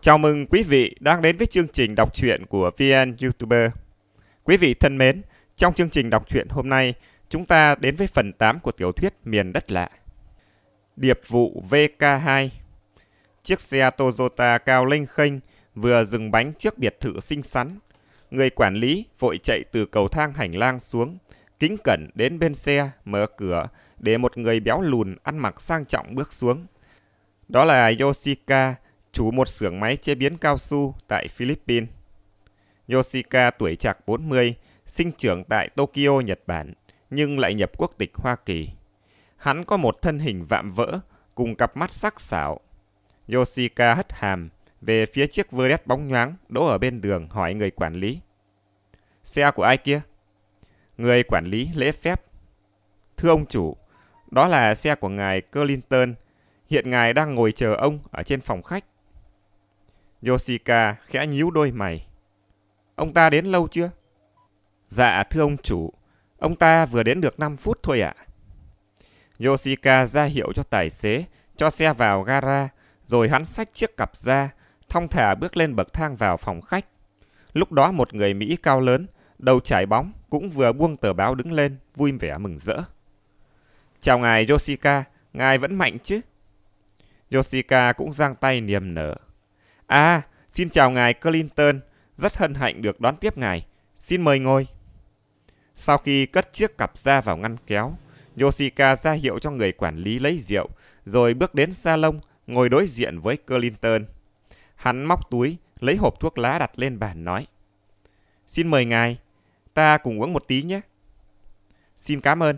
Chào mừng quý vị đang đến với chương trình đọc truyện của VN YouTuber. Quý vị thân mến, trong chương trình đọc truyện hôm nay, chúng ta đến với phần 8 của tiểu thuyết Miền đất lạ. Điệp vụ VK2 Chiếc xe Toyota cao lênh khênh vừa dừng bánh trước biệt thự xinh xắn. Người quản lý vội chạy từ cầu thang hành lang xuống, kính cẩn đến bên xe, mở cửa để một người béo lùn ăn mặc sang trọng bước xuống. Đó là Yoshika, chủ một xưởng máy chế biến cao su tại Philippines. Yoshika tuổi chạc 40, sinh trưởng tại Tokyo, Nhật Bản, nhưng lại nhập quốc tịch Hoa Kỳ. Hắn có một thân hình vạm vỡ cùng cặp mắt sắc sảo. Yoshika hất hàm về phía chiếc Verlet bóng nhoáng đỗ ở bên đường hỏi người quản lý. Xe của ai kia? Người quản lý lễ phép. Thưa ông chủ, đó là xe của ngài Clinton. Hiện ngài đang ngồi chờ ông ở trên phòng khách. Yoshika khẽ nhíu đôi mày. Ông ta đến lâu chưa? Dạ thưa ông chủ, ông ta vừa đến được 5 phút thôi ạ. À. Yoshika ra hiệu cho tài xế, cho xe vào gara, rồi hắn xách chiếc cặp ra, thong thả bước lên bậc thang vào phòng khách. Lúc đó một người Mỹ cao lớn, đầu trải bóng, cũng vừa buông tờ báo đứng lên, vui vẻ mừng rỡ. Chào ngài Yoshika, ngài vẫn mạnh chứ? Yoshika cũng giang tay niềm nở. À, xin chào ngài Clinton, rất hân hạnh được đón tiếp ngài. Xin mời ngồi. Sau khi cất chiếc cặp ra vào ngăn kéo, Yoshika ra hiệu cho người quản lý lấy rượu, rồi bước đến salon, ngồi đối diện với Clinton. Hắn móc túi, lấy hộp thuốc lá đặt lên bàn nói. Xin mời ngài, ta cùng uống một tí nhé. Xin cảm ơn.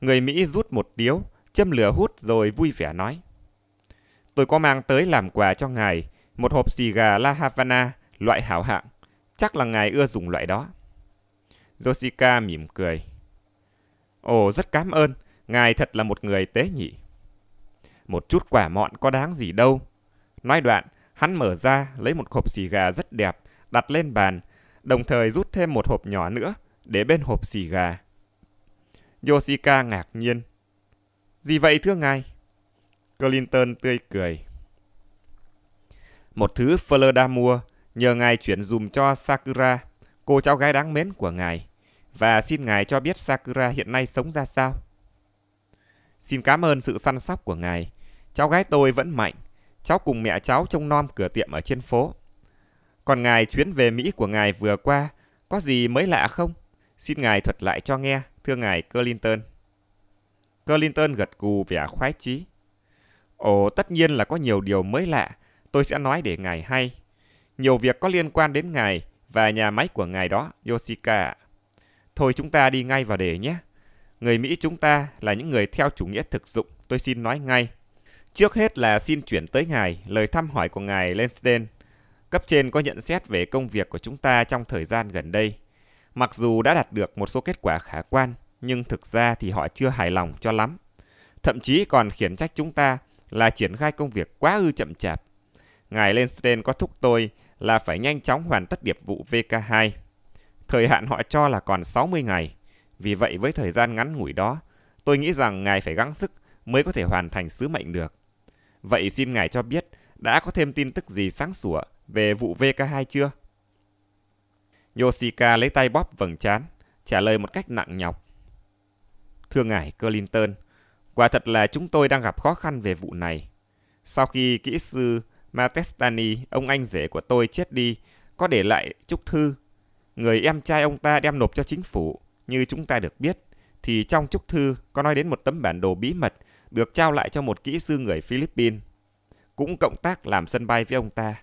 Người Mỹ rút một điếu, châm lửa hút rồi vui vẻ nói. Tôi có mang tới làm quà cho ngài một hộp xì gà La Havana loại hảo hạng. Chắc là ngài ưa dùng loại đó. Jessica mỉm cười. Ồ, rất cảm ơn. Ngài thật là một người tế nhị. Một chút quả mọn có đáng gì đâu. Nói đoạn, hắn mở ra lấy một hộp xì gà rất đẹp đặt lên bàn, đồng thời rút thêm một hộp nhỏ nữa để bên hộp xì gà. Yoshika ngạc nhiên. Gì vậy thưa ngài? Clinton tươi cười. Một thứ Fleur mua nhờ ngài chuyển dùm cho Sakura, cô cháu gái đáng mến của ngài, và xin ngài cho biết Sakura hiện nay sống ra sao. Xin cảm ơn sự săn sóc của ngài. Cháu gái tôi vẫn mạnh. Cháu cùng mẹ cháu trông nom cửa tiệm ở trên phố. Còn ngài chuyến về Mỹ của ngài vừa qua, có gì mới lạ không? Xin ngài thuật lại cho nghe, thưa ngài Clinton. Clinton gật gù vẻ khoái chí. Ồ, tất nhiên là có nhiều điều mới lạ, tôi sẽ nói để ngài hay. Nhiều việc có liên quan đến ngài và nhà máy của ngài đó, Yoshika. Thôi chúng ta đi ngay vào đề nhé. Người Mỹ chúng ta là những người theo chủ nghĩa thực dụng, tôi xin nói ngay. Trước hết là xin chuyển tới ngài lời thăm hỏi của ngài Lansden. Cấp trên có nhận xét về công việc của chúng ta trong thời gian gần đây. Mặc dù đã đạt được một số kết quả khả quan, nhưng thực ra thì họ chưa hài lòng cho lắm. Thậm chí còn khiển trách chúng ta là triển khai công việc quá ư chậm chạp. Ngài Lenstein có thúc tôi là phải nhanh chóng hoàn tất điệp vụ VK2. Thời hạn họ cho là còn 60 ngày. Vì vậy với thời gian ngắn ngủi đó, tôi nghĩ rằng ngài phải gắng sức mới có thể hoàn thành sứ mệnh được. Vậy xin ngài cho biết đã có thêm tin tức gì sáng sủa về vụ VK2 chưa? Yoshika lấy tay bóp vầng chán, trả lời một cách nặng nhọc. Thưa ngài Clinton, Quả thật là chúng tôi đang gặp khó khăn về vụ này. Sau khi kỹ sư Matestani, ông anh rể của tôi chết đi, có để lại chúc thư. Người em trai ông ta đem nộp cho chính phủ, như chúng ta được biết, thì trong chúc thư có nói đến một tấm bản đồ bí mật được trao lại cho một kỹ sư người Philippines, cũng cộng tác làm sân bay với ông ta.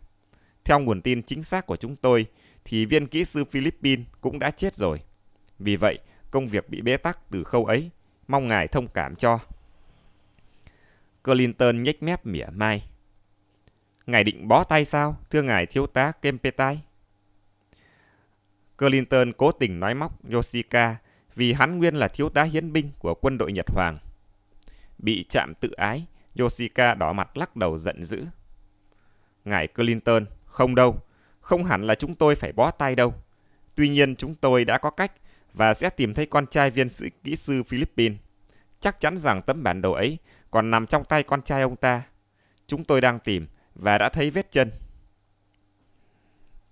Theo nguồn tin chính xác của chúng tôi, thì viên kỹ sư Philippines cũng đã chết rồi. Vì vậy, công việc bị bế tắc từ khâu ấy, mong ngài thông cảm cho. Clinton nhếch mép mỉa mai. Ngài định bó tay sao, thưa ngài thiếu tá Kempetai? Clinton cố tình nói móc Yoshika vì hắn nguyên là thiếu tá hiến binh của quân đội Nhật Hoàng. Bị chạm tự ái, Yoshika đỏ mặt lắc đầu giận dữ. Ngài Clinton, không đâu, không hẳn là chúng tôi phải bó tay đâu. Tuy nhiên chúng tôi đã có cách và sẽ tìm thấy con trai viên sĩ kỹ sư Philippines. Chắc chắn rằng tấm bản đồ ấy còn nằm trong tay con trai ông ta. Chúng tôi đang tìm và đã thấy vết chân.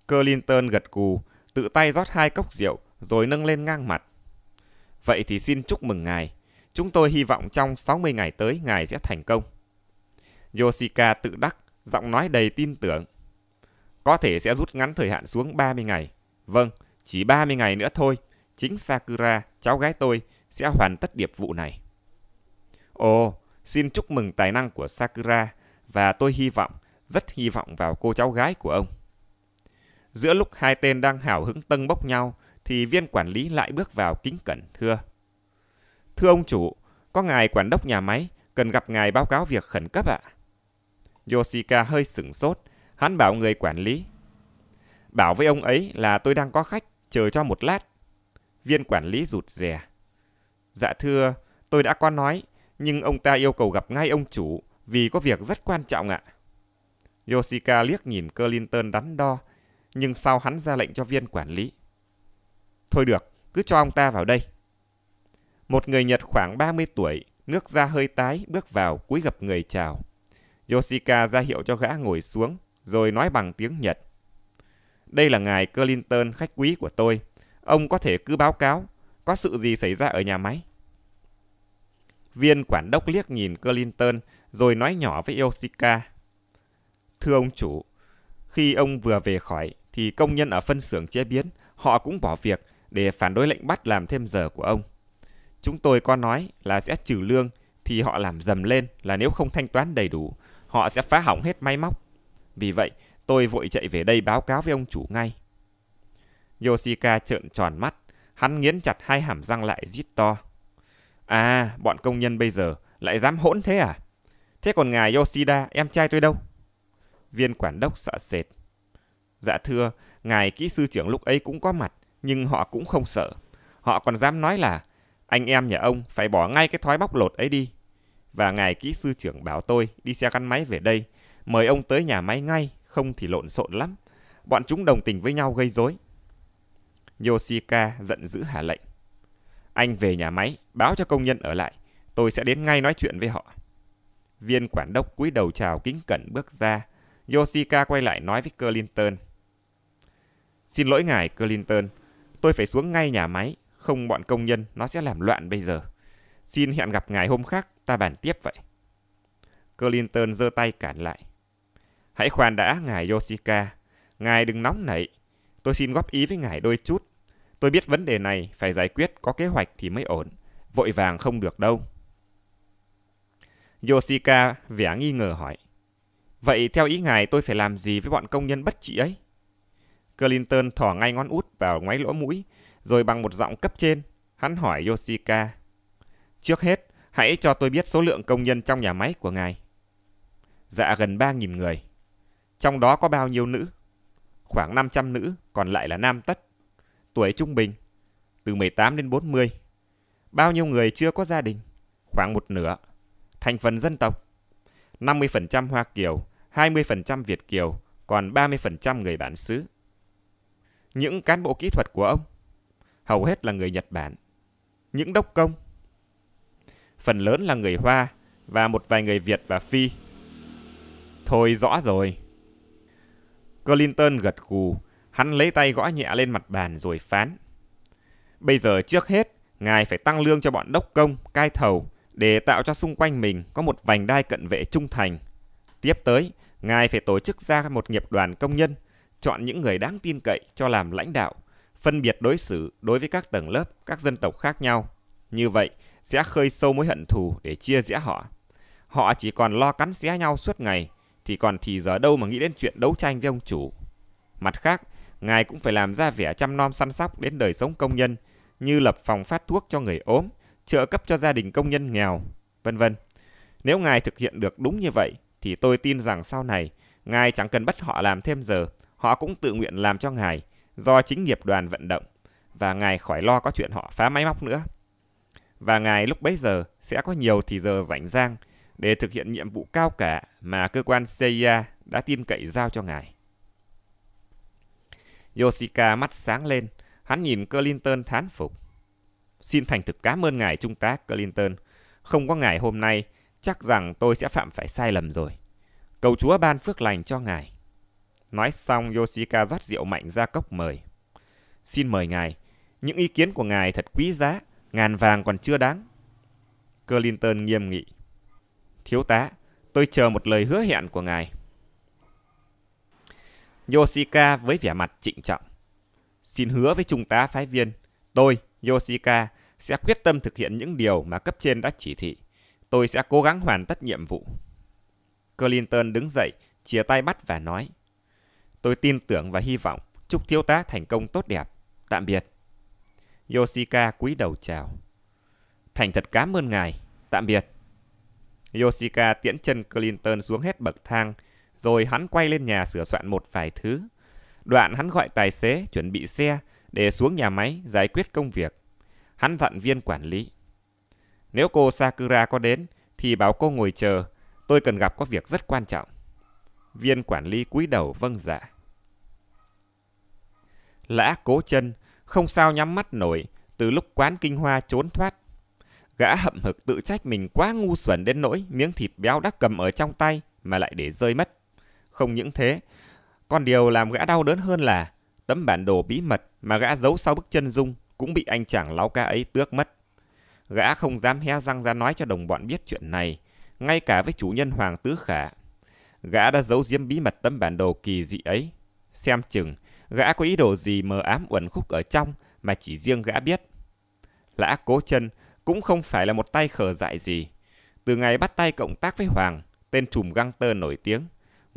Curlington gật cù, tự tay rót hai cốc rượu rồi nâng lên ngang mặt. Vậy thì xin chúc mừng ngài. Chúng tôi hy vọng trong 60 ngày tới ngài sẽ thành công. Yoshika tự đắc, giọng nói đầy tin tưởng. Có thể sẽ rút ngắn thời hạn xuống 30 ngày. Vâng, chỉ 30 ngày nữa thôi, chính Sakura, cháu gái tôi, sẽ hoàn tất điệp vụ này. Ồ, Xin chúc mừng tài năng của Sakura và tôi hy vọng, rất hy vọng vào cô cháu gái của ông. Giữa lúc hai tên đang hào hứng tân bốc nhau thì viên quản lý lại bước vào kính cẩn thưa. Thưa ông chủ, có ngài quản đốc nhà máy cần gặp ngài báo cáo việc khẩn cấp ạ. Yoshika hơi sửng sốt, hắn bảo người quản lý. Bảo với ông ấy là tôi đang có khách, chờ cho một lát. Viên quản lý rụt rè. Dạ thưa, tôi đã có nói nhưng ông ta yêu cầu gặp ngay ông chủ vì có việc rất quan trọng ạ. Yoshika liếc nhìn Clinton đắn đo, nhưng sau hắn ra lệnh cho viên quản lý. Thôi được, cứ cho ông ta vào đây. Một người Nhật khoảng 30 tuổi, nước da hơi tái, bước vào, cúi gập người chào. Yoshika ra hiệu cho gã ngồi xuống, rồi nói bằng tiếng Nhật. Đây là ngài Clinton, khách quý của tôi. Ông có thể cứ báo cáo, có sự gì xảy ra ở nhà máy. Viên quản đốc liếc nhìn Clinton rồi nói nhỏ với Yoshika. Thưa ông chủ, khi ông vừa về khỏi thì công nhân ở phân xưởng chế biến họ cũng bỏ việc để phản đối lệnh bắt làm thêm giờ của ông. Chúng tôi có nói là sẽ trừ lương thì họ làm dầm lên là nếu không thanh toán đầy đủ, họ sẽ phá hỏng hết máy móc. Vì vậy, tôi vội chạy về đây báo cáo với ông chủ ngay. Yoshika trợn tròn mắt, hắn nghiến chặt hai hàm răng lại rít to. À, bọn công nhân bây giờ lại dám hỗn thế à? Thế còn ngài Yoshida, em trai tôi đâu? Viên quản đốc sợ sệt. Dạ thưa, ngài kỹ sư trưởng lúc ấy cũng có mặt, nhưng họ cũng không sợ. Họ còn dám nói là anh em nhà ông phải bỏ ngay cái thói bóc lột ấy đi. Và ngài kỹ sư trưởng bảo tôi đi xe gắn máy về đây, mời ông tới nhà máy ngay, không thì lộn xộn lắm. Bọn chúng đồng tình với nhau gây rối. Yoshika giận dữ hạ lệnh. Anh về nhà máy, báo cho công nhân ở lại. Tôi sẽ đến ngay nói chuyện với họ. Viên quản đốc cúi đầu chào kính cẩn bước ra. Yoshika quay lại nói với Clinton. Xin lỗi ngài, Clinton. Tôi phải xuống ngay nhà máy. Không bọn công nhân, nó sẽ làm loạn bây giờ. Xin hẹn gặp ngài hôm khác, ta bàn tiếp vậy. Clinton giơ tay cản lại. Hãy khoan đã, ngài Yoshika. Ngài đừng nóng nảy. Tôi xin góp ý với ngài đôi chút. Tôi biết vấn đề này phải giải quyết có kế hoạch thì mới ổn, vội vàng không được đâu. Yoshika vẻ nghi ngờ hỏi. Vậy theo ý ngài tôi phải làm gì với bọn công nhân bất trị ấy? Clinton thỏ ngay ngón út vào ngoáy lỗ mũi, rồi bằng một giọng cấp trên, hắn hỏi Yoshika. Trước hết, hãy cho tôi biết số lượng công nhân trong nhà máy của ngài. Dạ gần 3.000 người. Trong đó có bao nhiêu nữ? Khoảng 500 nữ, còn lại là nam tất tuổi trung bình, từ 18 đến 40. Bao nhiêu người chưa có gia đình? Khoảng một nửa. Thành phần dân tộc, 50% Hoa Kiều, 20% Việt Kiều, còn 30% người bản xứ. Những cán bộ kỹ thuật của ông, hầu hết là người Nhật Bản. Những đốc công, phần lớn là người Hoa và một vài người Việt và Phi. Thôi rõ rồi. Clinton gật gù, Hắn lấy tay gõ nhẹ lên mặt bàn rồi phán. Bây giờ trước hết, ngài phải tăng lương cho bọn đốc công, cai thầu để tạo cho xung quanh mình có một vành đai cận vệ trung thành. Tiếp tới, ngài phải tổ chức ra một nghiệp đoàn công nhân, chọn những người đáng tin cậy cho làm lãnh đạo, phân biệt đối xử đối với các tầng lớp, các dân tộc khác nhau. Như vậy, sẽ khơi sâu mối hận thù để chia rẽ họ. Họ chỉ còn lo cắn xé nhau suốt ngày, thì còn thì giờ đâu mà nghĩ đến chuyện đấu tranh với ông chủ. Mặt khác, ngài cũng phải làm ra vẻ chăm nom săn sóc đến đời sống công nhân như lập phòng phát thuốc cho người ốm, trợ cấp cho gia đình công nhân nghèo, vân vân. Nếu ngài thực hiện được đúng như vậy thì tôi tin rằng sau này ngài chẳng cần bắt họ làm thêm giờ, họ cũng tự nguyện làm cho ngài do chính nghiệp đoàn vận động và ngài khỏi lo có chuyện họ phá máy móc nữa. Và ngài lúc bấy giờ sẽ có nhiều thì giờ rảnh rang để thực hiện nhiệm vụ cao cả mà cơ quan CIA đã tin cậy giao cho ngài. Yoshika mắt sáng lên, hắn nhìn Clinton thán phục. Xin thành thực cảm ơn ngài trung tá Clinton. Không có ngài hôm nay, chắc rằng tôi sẽ phạm phải sai lầm rồi. Cầu Chúa ban phước lành cho ngài. Nói xong, Yoshika rót rượu mạnh ra cốc mời. Xin mời ngài, những ý kiến của ngài thật quý giá, ngàn vàng còn chưa đáng. Clinton nghiêm nghị. Thiếu tá, tôi chờ một lời hứa hẹn của ngài. Yoshika với vẻ mặt trịnh trọng. Xin hứa với trung tá phái viên, tôi, Yoshika, sẽ quyết tâm thực hiện những điều mà cấp trên đã chỉ thị. Tôi sẽ cố gắng hoàn tất nhiệm vụ. Clinton đứng dậy, chia tay bắt và nói. Tôi tin tưởng và hy vọng chúc thiếu tá thành công tốt đẹp. Tạm biệt. Yoshika cúi đầu chào. Thành thật cảm ơn ngài. Tạm biệt. Yoshika tiễn chân Clinton xuống hết bậc thang, rồi hắn quay lên nhà sửa soạn một vài thứ. Đoạn hắn gọi tài xế chuẩn bị xe để xuống nhà máy giải quyết công việc. Hắn thận viên quản lý. Nếu cô Sakura có đến thì báo cô ngồi chờ, tôi cần gặp có việc rất quan trọng. Viên quản lý cúi đầu vâng dạ. Lã cố chân, không sao nhắm mắt nổi từ lúc quán kinh hoa trốn thoát. Gã hậm hực tự trách mình quá ngu xuẩn đến nỗi miếng thịt béo đã cầm ở trong tay mà lại để rơi mất. Không những thế, còn điều làm gã đau đớn hơn là tấm bản đồ bí mật mà gã giấu sau bức chân dung cũng bị anh chàng láo ca ấy tước mất. Gã không dám hé răng ra nói cho đồng bọn biết chuyện này, ngay cả với chủ nhân Hoàng Tứ Khả. Gã đã giấu giếm bí mật tấm bản đồ kỳ dị ấy. Xem chừng, gã có ý đồ gì mờ ám uẩn khúc ở trong mà chỉ riêng gã biết. Lã Cố chân cũng không phải là một tay khờ dại gì. Từ ngày bắt tay cộng tác với Hoàng, tên trùm găng tơ nổi tiếng,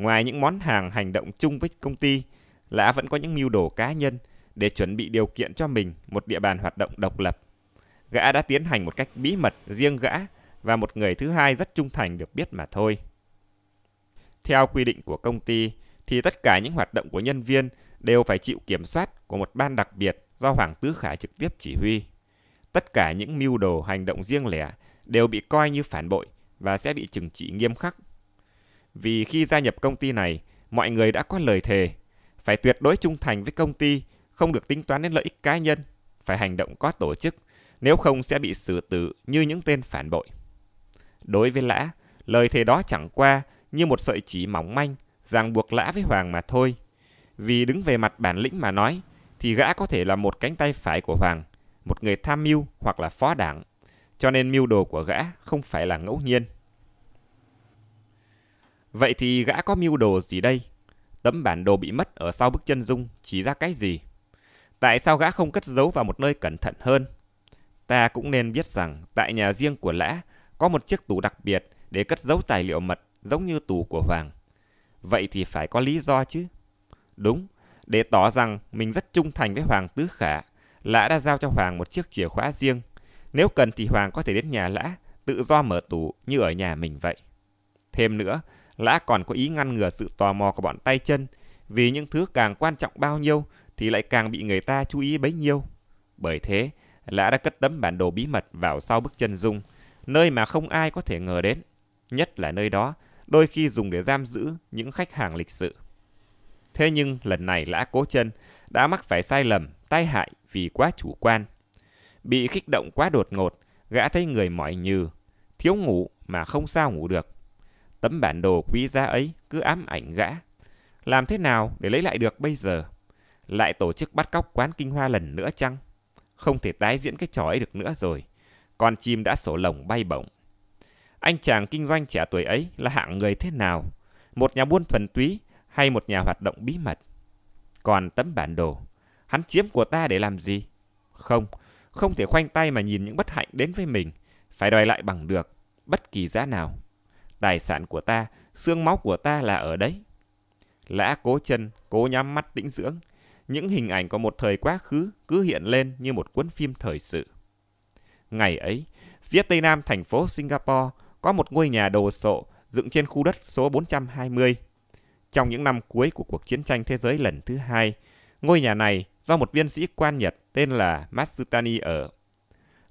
Ngoài những món hàng hành động chung với công ty, Lã vẫn có những mưu đồ cá nhân để chuẩn bị điều kiện cho mình một địa bàn hoạt động độc lập. Gã đã tiến hành một cách bí mật riêng gã và một người thứ hai rất trung thành được biết mà thôi. Theo quy định của công ty thì tất cả những hoạt động của nhân viên đều phải chịu kiểm soát của một ban đặc biệt do Hoàng Tứ Khải trực tiếp chỉ huy. Tất cả những mưu đồ hành động riêng lẻ đều bị coi như phản bội và sẽ bị trừng trị nghiêm khắc vì khi gia nhập công ty này, mọi người đã có lời thề phải tuyệt đối trung thành với công ty, không được tính toán đến lợi ích cá nhân, phải hành động có tổ chức, nếu không sẽ bị xử tử như những tên phản bội. Đối với Lã, lời thề đó chẳng qua như một sợi chỉ mỏng manh ràng buộc Lã với Hoàng mà thôi. Vì đứng về mặt bản lĩnh mà nói, thì gã có thể là một cánh tay phải của Hoàng, một người tham mưu hoặc là phó đảng. Cho nên mưu đồ của gã không phải là ngẫu nhiên. Vậy thì gã có mưu đồ gì đây? Tấm bản đồ bị mất ở sau bức chân dung chỉ ra cái gì? Tại sao gã không cất giấu vào một nơi cẩn thận hơn? Ta cũng nên biết rằng tại nhà riêng của lã có một chiếc tủ đặc biệt để cất giấu tài liệu mật giống như tủ của Hoàng. Vậy thì phải có lý do chứ. Đúng, để tỏ rằng mình rất trung thành với Hoàng Tứ Khả, Lã đã giao cho Hoàng một chiếc chìa khóa riêng. Nếu cần thì Hoàng có thể đến nhà Lã, tự do mở tủ như ở nhà mình vậy. Thêm nữa, Lã còn có ý ngăn ngừa sự tò mò của bọn tay chân, vì những thứ càng quan trọng bao nhiêu thì lại càng bị người ta chú ý bấy nhiêu. Bởi thế, Lã đã cất tấm bản đồ bí mật vào sau bức chân dung, nơi mà không ai có thể ngờ đến. Nhất là nơi đó, đôi khi dùng để giam giữ những khách hàng lịch sự. Thế nhưng lần này Lã Cố Chân đã mắc phải sai lầm, tai hại vì quá chủ quan. Bị kích động quá đột ngột, gã thấy người mỏi nhừ, thiếu ngủ mà không sao ngủ được. Tấm bản đồ quý giá ấy cứ ám ảnh gã. Làm thế nào để lấy lại được bây giờ? Lại tổ chức bắt cóc quán kinh hoa lần nữa chăng? Không thể tái diễn cái trò ấy được nữa rồi. Con chim đã sổ lồng bay bổng. Anh chàng kinh doanh trẻ tuổi ấy là hạng người thế nào? Một nhà buôn thuần túy hay một nhà hoạt động bí mật? Còn tấm bản đồ, hắn chiếm của ta để làm gì? Không, không thể khoanh tay mà nhìn những bất hạnh đến với mình, phải đòi lại bằng được, bất kỳ giá nào tài sản của ta, xương máu của ta là ở đấy. Lã cố chân, cố nhắm mắt tĩnh dưỡng. Những hình ảnh của một thời quá khứ cứ hiện lên như một cuốn phim thời sự. Ngày ấy, phía tây nam thành phố Singapore có một ngôi nhà đồ sộ dựng trên khu đất số 420. Trong những năm cuối của cuộc chiến tranh thế giới lần thứ hai, ngôi nhà này do một viên sĩ quan Nhật tên là Matsutani ở.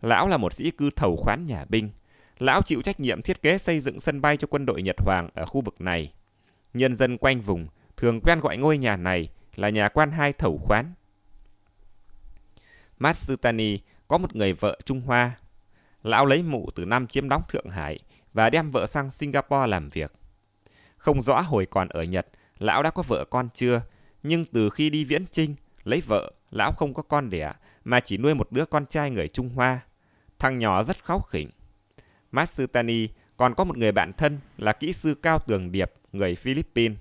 Lão là một sĩ cư thầu khoán nhà binh – Lão chịu trách nhiệm thiết kế xây dựng sân bay cho quân đội Nhật Hoàng ở khu vực này. Nhân dân quanh vùng thường quen gọi ngôi nhà này là nhà quan hai thẩu khoán. Matsutani có một người vợ Trung Hoa. Lão lấy mụ từ năm chiếm đóng Thượng Hải và đem vợ sang Singapore làm việc. Không rõ hồi còn ở Nhật, lão đã có vợ con chưa, nhưng từ khi đi viễn trinh, lấy vợ, lão không có con đẻ, mà chỉ nuôi một đứa con trai người Trung Hoa. Thằng nhỏ rất khóc khỉnh. Matsutani còn có một người bạn thân là kỹ sư Cao Tường Điệp, người Philippines.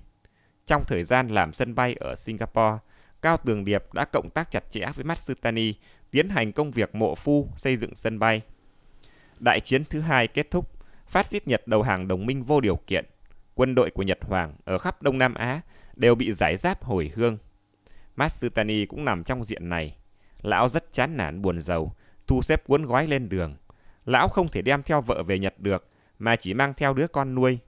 Trong thời gian làm sân bay ở Singapore, Cao Tường Điệp đã cộng tác chặt chẽ với Matsutani tiến hành công việc mộ phu xây dựng sân bay. Đại chiến thứ hai kết thúc, phát xít Nhật đầu hàng đồng minh vô điều kiện. Quân đội của Nhật Hoàng ở khắp Đông Nam Á đều bị giải giáp hồi hương. Matsutani cũng nằm trong diện này. Lão rất chán nản buồn giàu, thu xếp cuốn gói lên đường – lão không thể đem theo vợ về Nhật được, mà chỉ mang theo đứa con nuôi.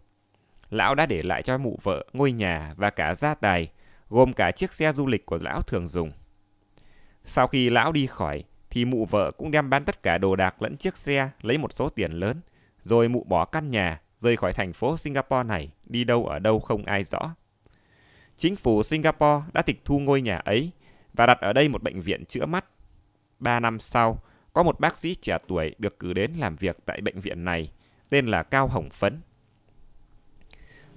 Lão đã để lại cho mụ vợ ngôi nhà và cả gia tài, gồm cả chiếc xe du lịch của lão thường dùng. Sau khi lão đi khỏi, thì mụ vợ cũng đem bán tất cả đồ đạc lẫn chiếc xe lấy một số tiền lớn, rồi mụ bỏ căn nhà, rời khỏi thành phố Singapore này, đi đâu ở đâu không ai rõ. Chính phủ Singapore đã tịch thu ngôi nhà ấy và đặt ở đây một bệnh viện chữa mắt. Ba năm sau, có một bác sĩ trẻ tuổi được cử đến làm việc tại bệnh viện này, tên là Cao Hồng Phấn.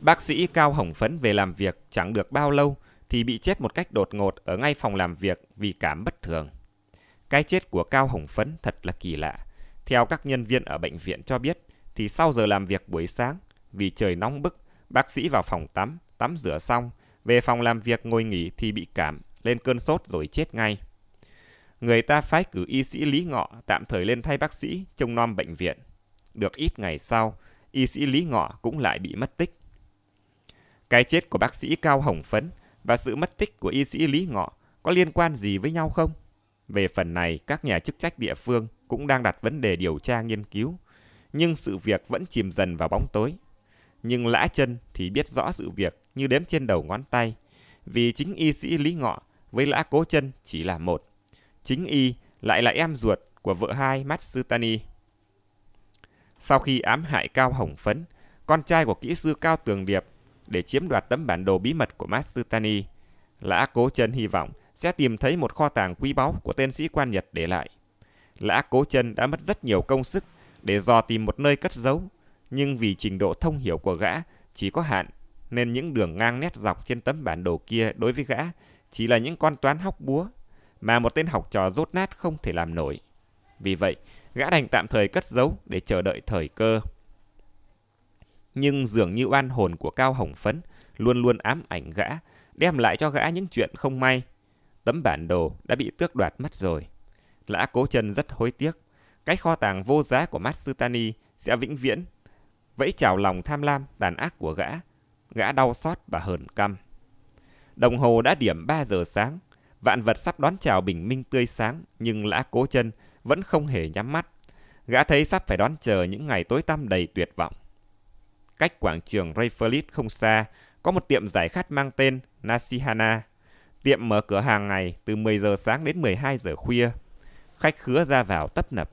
Bác sĩ Cao Hồng Phấn về làm việc chẳng được bao lâu thì bị chết một cách đột ngột ở ngay phòng làm việc vì cảm bất thường. Cái chết của Cao Hồng Phấn thật là kỳ lạ. Theo các nhân viên ở bệnh viện cho biết, thì sau giờ làm việc buổi sáng, vì trời nóng bức, bác sĩ vào phòng tắm, tắm rửa xong, về phòng làm việc ngồi nghỉ thì bị cảm, lên cơn sốt rồi chết ngay người ta phái cử y sĩ Lý Ngọ tạm thời lên thay bác sĩ trông nom bệnh viện. Được ít ngày sau, y sĩ Lý Ngọ cũng lại bị mất tích. Cái chết của bác sĩ Cao Hồng Phấn và sự mất tích của y sĩ Lý Ngọ có liên quan gì với nhau không? Về phần này, các nhà chức trách địa phương cũng đang đặt vấn đề điều tra nghiên cứu, nhưng sự việc vẫn chìm dần vào bóng tối. Nhưng lã chân thì biết rõ sự việc như đếm trên đầu ngón tay, vì chính y sĩ Lý Ngọ với lã cố chân chỉ là một chính y lại là em ruột của vợ hai Matsutani. Sau khi ám hại Cao Hồng Phấn, con trai của kỹ sư Cao Tường Điệp để chiếm đoạt tấm bản đồ bí mật của Matsutani, Lã Cố Chân hy vọng sẽ tìm thấy một kho tàng quý báu của tên sĩ quan Nhật để lại. Lã Cố Chân đã mất rất nhiều công sức để dò tìm một nơi cất giấu, nhưng vì trình độ thông hiểu của gã chỉ có hạn, nên những đường ngang nét dọc trên tấm bản đồ kia đối với gã chỉ là những con toán hóc búa mà một tên học trò rốt nát không thể làm nổi. Vì vậy, gã đành tạm thời cất giấu để chờ đợi thời cơ. Nhưng dường như oan hồn của Cao Hồng Phấn luôn luôn ám ảnh gã, đem lại cho gã những chuyện không may. Tấm bản đồ đã bị tước đoạt mất rồi. Lã Cố Chân rất hối tiếc, cái kho tàng vô giá của Matsutani sẽ vĩnh viễn vẫy chào lòng tham lam tàn ác của gã. Gã đau xót và hờn căm. Đồng hồ đã điểm 3 giờ sáng, Vạn vật sắp đón chào bình minh tươi sáng, nhưng lã cố chân vẫn không hề nhắm mắt. Gã thấy sắp phải đón chờ những ngày tối tăm đầy tuyệt vọng. Cách quảng trường Rayferlit không xa, có một tiệm giải khát mang tên Nasihana. Tiệm mở cửa hàng ngày từ 10 giờ sáng đến 12 giờ khuya. Khách khứa ra vào tấp nập.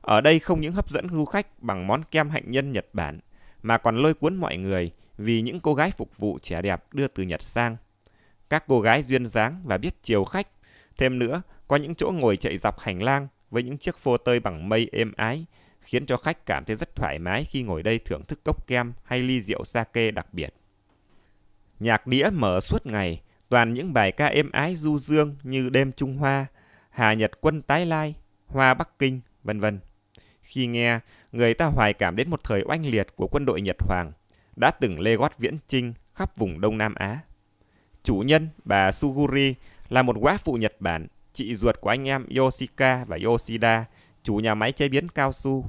Ở đây không những hấp dẫn du khách bằng món kem hạnh nhân Nhật Bản, mà còn lôi cuốn mọi người vì những cô gái phục vụ trẻ đẹp đưa từ Nhật sang. Các cô gái duyên dáng và biết chiều khách. Thêm nữa, qua những chỗ ngồi chạy dọc hành lang với những chiếc phô tơi bằng mây êm ái, khiến cho khách cảm thấy rất thoải mái khi ngồi đây thưởng thức cốc kem hay ly rượu sake đặc biệt. Nhạc đĩa mở suốt ngày, toàn những bài ca êm ái du dương như Đêm Trung Hoa, Hà Nhật Quân Tái Lai, Hoa Bắc Kinh, vân vân. Khi nghe, người ta hoài cảm đến một thời oanh liệt của quân đội Nhật Hoàng, đã từng lê gót viễn chinh khắp vùng Đông Nam Á. Chủ nhân, bà Suguri, là một quá phụ Nhật Bản, chị ruột của anh em Yoshika và Yoshida, chủ nhà máy chế biến cao su.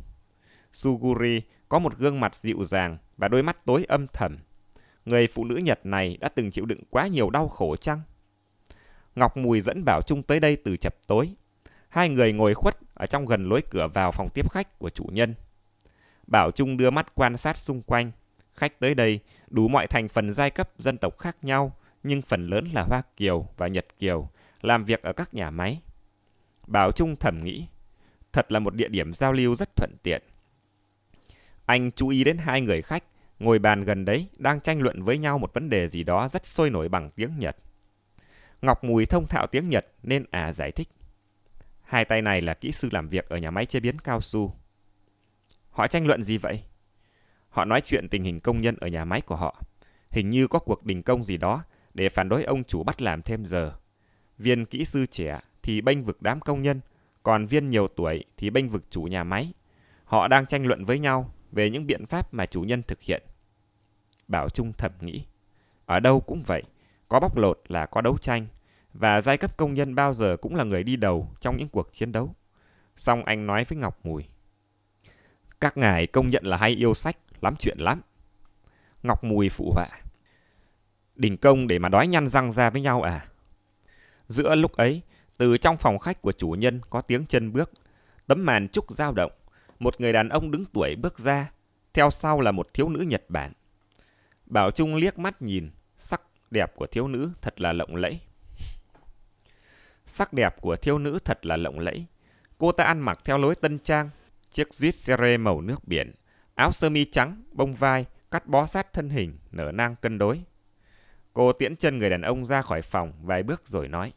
Suguri có một gương mặt dịu dàng và đôi mắt tối âm thầm. Người phụ nữ Nhật này đã từng chịu đựng quá nhiều đau khổ chăng? Ngọc Mùi dẫn Bảo Trung tới đây từ chập tối. Hai người ngồi khuất ở trong gần lối cửa vào phòng tiếp khách của chủ nhân. Bảo Trung đưa mắt quan sát xung quanh. Khách tới đây đủ mọi thành phần giai cấp dân tộc khác nhau, nhưng phần lớn là Hoa Kiều và Nhật Kiều, làm việc ở các nhà máy. Bảo Trung thầm nghĩ, thật là một địa điểm giao lưu rất thuận tiện. Anh chú ý đến hai người khách ngồi bàn gần đấy đang tranh luận với nhau một vấn đề gì đó rất sôi nổi bằng tiếng Nhật. Ngọc Mùi thông thạo tiếng Nhật nên à giải thích. Hai tay này là kỹ sư làm việc ở nhà máy chế biến cao su. Họ tranh luận gì vậy? Họ nói chuyện tình hình công nhân ở nhà máy của họ. Hình như có cuộc đình công gì đó để phản đối ông chủ bắt làm thêm giờ. Viên kỹ sư trẻ thì bênh vực đám công nhân, còn viên nhiều tuổi thì bênh vực chủ nhà máy. Họ đang tranh luận với nhau về những biện pháp mà chủ nhân thực hiện. Bảo Trung thầm nghĩ, ở đâu cũng vậy, có bóc lột là có đấu tranh, và giai cấp công nhân bao giờ cũng là người đi đầu trong những cuộc chiến đấu. Xong anh nói với Ngọc Mùi, các ngài công nhận là hay yêu sách, lắm chuyện lắm. Ngọc Mùi phụ họa đình công để mà đói nhăn răng ra với nhau à? Giữa lúc ấy, từ trong phòng khách của chủ nhân có tiếng chân bước. Tấm màn trúc dao động, một người đàn ông đứng tuổi bước ra, theo sau là một thiếu nữ Nhật Bản. Bảo Trung liếc mắt nhìn, sắc đẹp của thiếu nữ thật là lộng lẫy. Sắc đẹp của thiếu nữ thật là lộng lẫy. Cô ta ăn mặc theo lối tân trang, chiếc suit sere màu nước biển, áo sơ mi trắng, bông vai, cắt bó sát thân hình, nở nang cân đối. Cô tiễn chân người đàn ông ra khỏi phòng vài bước rồi nói.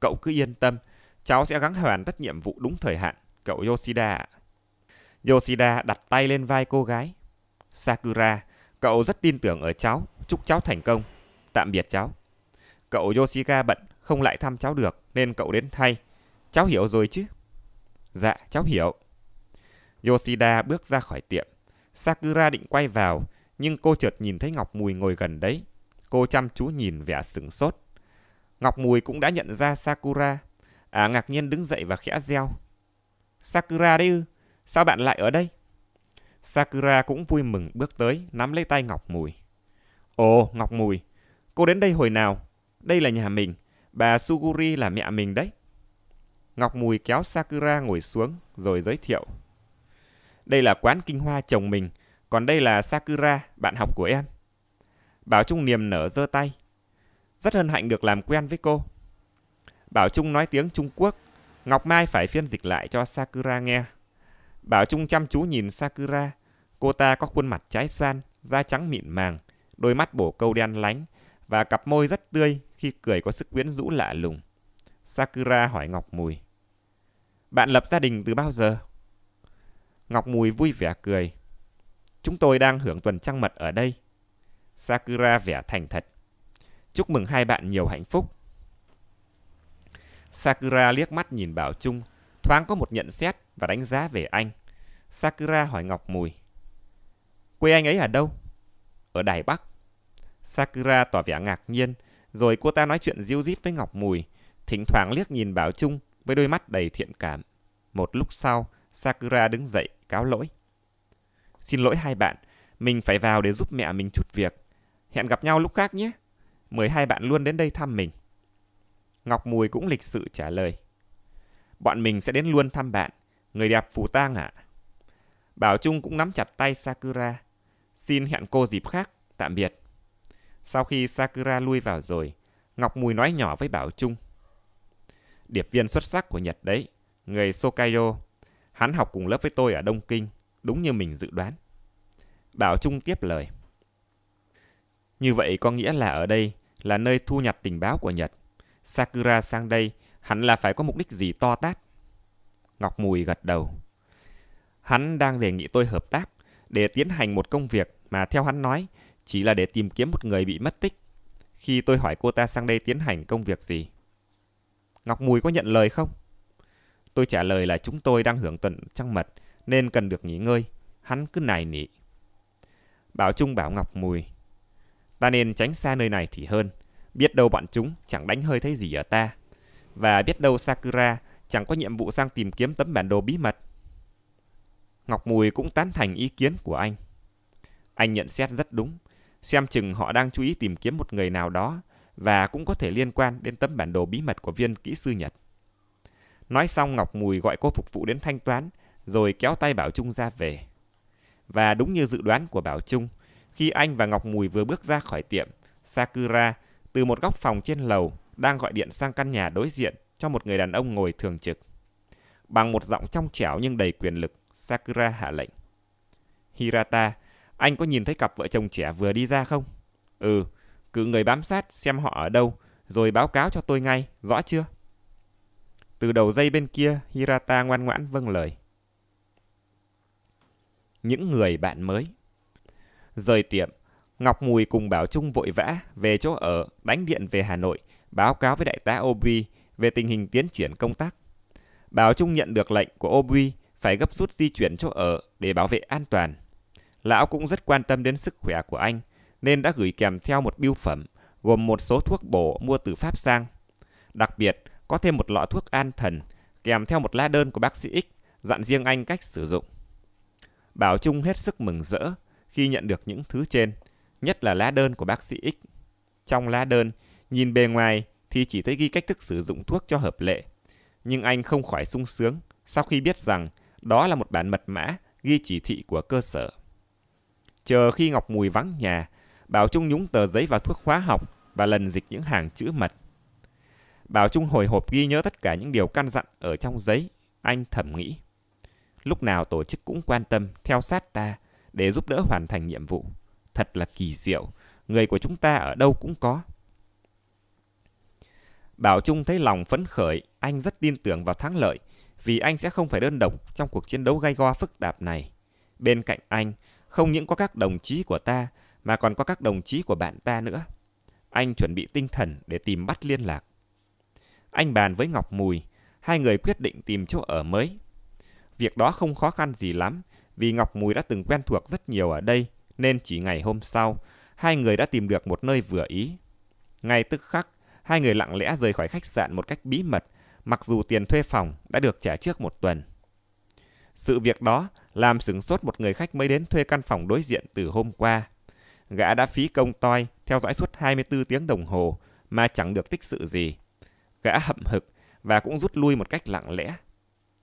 Cậu cứ yên tâm, cháu sẽ gắng hoàn tất nhiệm vụ đúng thời hạn, cậu Yoshida ạ. Yoshida đặt tay lên vai cô gái. Sakura, cậu rất tin tưởng ở cháu, chúc cháu thành công. Tạm biệt cháu. Cậu Yoshika bận, không lại thăm cháu được nên cậu đến thay. Cháu hiểu rồi chứ? Dạ, cháu hiểu. Yoshida bước ra khỏi tiệm. Sakura định quay vào, nhưng cô chợt nhìn thấy Ngọc Mùi ngồi gần đấy. Cô chăm chú nhìn vẻ sửng sốt. Ngọc Mùi cũng đã nhận ra Sakura. À ngạc nhiên đứng dậy và khẽ reo. Sakura đấy ư? Sao bạn lại ở đây? Sakura cũng vui mừng bước tới, nắm lấy tay Ngọc Mùi. Ồ, Ngọc Mùi, cô đến đây hồi nào? Đây là nhà mình, bà Suguri là mẹ mình đấy. Ngọc Mùi kéo Sakura ngồi xuống rồi giới thiệu. Đây là quán kinh hoa chồng mình, còn đây là Sakura, bạn học của em. Bảo Trung niềm nở giơ tay. Rất hân hạnh được làm quen với cô. Bảo Trung nói tiếng Trung Quốc, Ngọc Mai phải phiên dịch lại cho Sakura nghe. Bảo Trung chăm chú nhìn Sakura, cô ta có khuôn mặt trái xoan, da trắng mịn màng, đôi mắt bổ câu đen lánh và cặp môi rất tươi khi cười có sức quyến rũ lạ lùng. Sakura hỏi Ngọc Mùi. Bạn lập gia đình từ bao giờ? Ngọc Mùi vui vẻ cười. Chúng tôi đang hưởng tuần trăng mật ở đây. Sakura vẻ thành thật. Chúc mừng hai bạn nhiều hạnh phúc. Sakura liếc mắt nhìn Bảo Trung, thoáng có một nhận xét và đánh giá về anh. Sakura hỏi Ngọc Mùi. Quê anh ấy ở đâu? Ở Đài Bắc. Sakura tỏ vẻ ngạc nhiên, rồi cô ta nói chuyện diêu dít với Ngọc Mùi, thỉnh thoảng liếc nhìn Bảo Trung với đôi mắt đầy thiện cảm. Một lúc sau, Sakura đứng dậy cáo lỗi. Xin lỗi hai bạn, mình phải vào để giúp mẹ mình chút việc. Hẹn gặp nhau lúc khác nhé. Mời hai bạn luôn đến đây thăm mình. Ngọc Mùi cũng lịch sự trả lời. Bọn mình sẽ đến luôn thăm bạn. Người đẹp Phù Tang ạ. À? Bảo Trung cũng nắm chặt tay Sakura. Xin hẹn cô dịp khác. Tạm biệt. Sau khi Sakura lui vào rồi, Ngọc Mùi nói nhỏ với Bảo Trung. Điệp viên xuất sắc của Nhật đấy, người Sokayo. Hắn học cùng lớp với tôi ở Đông Kinh, đúng như mình dự đoán. Bảo Trung tiếp lời. Như vậy có nghĩa là ở đây là nơi thu nhặt tình báo của Nhật. Sakura sang đây hẳn là phải có mục đích gì to tát. Ngọc Mùi gật đầu. Hắn đang đề nghị tôi hợp tác để tiến hành một công việc mà theo hắn nói chỉ là để tìm kiếm một người bị mất tích. Khi tôi hỏi cô ta sang đây tiến hành công việc gì, Ngọc Mùi có nhận lời không? Tôi trả lời là chúng tôi đang hưởng tuần trăng mật nên cần được nghỉ ngơi. Hắn cứ nài nỉ. Bảo Trung bảo Ngọc Mùi Ta nên tránh xa nơi này thì hơn, biết đâu bọn chúng chẳng đánh hơi thấy gì ở ta. Và biết đâu Sakura chẳng có nhiệm vụ sang tìm kiếm tấm bản đồ bí mật. Ngọc Mùi cũng tán thành ý kiến của anh. Anh nhận xét rất đúng, xem chừng họ đang chú ý tìm kiếm một người nào đó và cũng có thể liên quan đến tấm bản đồ bí mật của viên kỹ sư Nhật. Nói xong Ngọc Mùi gọi cô phục vụ đến thanh toán rồi kéo tay Bảo Trung ra về. Và đúng như dự đoán của Bảo Trung, khi anh và Ngọc Mùi vừa bước ra khỏi tiệm, Sakura từ một góc phòng trên lầu đang gọi điện sang căn nhà đối diện cho một người đàn ông ngồi thường trực. Bằng một giọng trong trẻo nhưng đầy quyền lực, Sakura hạ lệnh. Hirata, anh có nhìn thấy cặp vợ chồng trẻ vừa đi ra không? Ừ, cử người bám sát xem họ ở đâu, rồi báo cáo cho tôi ngay, rõ chưa? Từ đầu dây bên kia, Hirata ngoan ngoãn vâng lời. Những người bạn mới Rời tiệm, Ngọc Mùi cùng Bảo Trung vội vã về chỗ ở, đánh điện về Hà Nội, báo cáo với đại tá Obi về tình hình tiến triển công tác. Bảo Trung nhận được lệnh của Obi phải gấp rút di chuyển chỗ ở để bảo vệ an toàn. Lão cũng rất quan tâm đến sức khỏe của anh, nên đã gửi kèm theo một biêu phẩm gồm một số thuốc bổ mua từ Pháp sang. Đặc biệt, có thêm một lọ thuốc an thần kèm theo một lá đơn của bác sĩ X dặn riêng anh cách sử dụng. Bảo Trung hết sức mừng rỡ khi nhận được những thứ trên, nhất là lá đơn của bác sĩ X. Trong lá đơn, nhìn bề ngoài thì chỉ thấy ghi cách thức sử dụng thuốc cho hợp lệ. Nhưng anh không khỏi sung sướng sau khi biết rằng đó là một bản mật mã ghi chỉ thị của cơ sở. Chờ khi Ngọc Mùi vắng nhà, Bảo Trung nhúng tờ giấy vào thuốc hóa học và lần dịch những hàng chữ mật. Bảo Trung hồi hộp ghi nhớ tất cả những điều căn dặn ở trong giấy, anh thầm nghĩ. Lúc nào tổ chức cũng quan tâm, theo sát ta, để giúp đỡ hoàn thành nhiệm vụ. Thật là kỳ diệu, người của chúng ta ở đâu cũng có. Bảo Trung thấy lòng phấn khởi, anh rất tin tưởng vào thắng lợi, vì anh sẽ không phải đơn độc trong cuộc chiến đấu gai go phức tạp này. Bên cạnh anh, không những có các đồng chí của ta, mà còn có các đồng chí của bạn ta nữa. Anh chuẩn bị tinh thần để tìm bắt liên lạc. Anh bàn với Ngọc Mùi, hai người quyết định tìm chỗ ở mới. Việc đó không khó khăn gì lắm vì Ngọc Mùi đã từng quen thuộc rất nhiều ở đây, nên chỉ ngày hôm sau, hai người đã tìm được một nơi vừa ý. Ngay tức khắc, hai người lặng lẽ rời khỏi khách sạn một cách bí mật, mặc dù tiền thuê phòng đã được trả trước một tuần. Sự việc đó làm sửng sốt một người khách mới đến thuê căn phòng đối diện từ hôm qua. Gã đã phí công toi, theo dõi suốt 24 tiếng đồng hồ mà chẳng được tích sự gì. Gã hậm hực và cũng rút lui một cách lặng lẽ.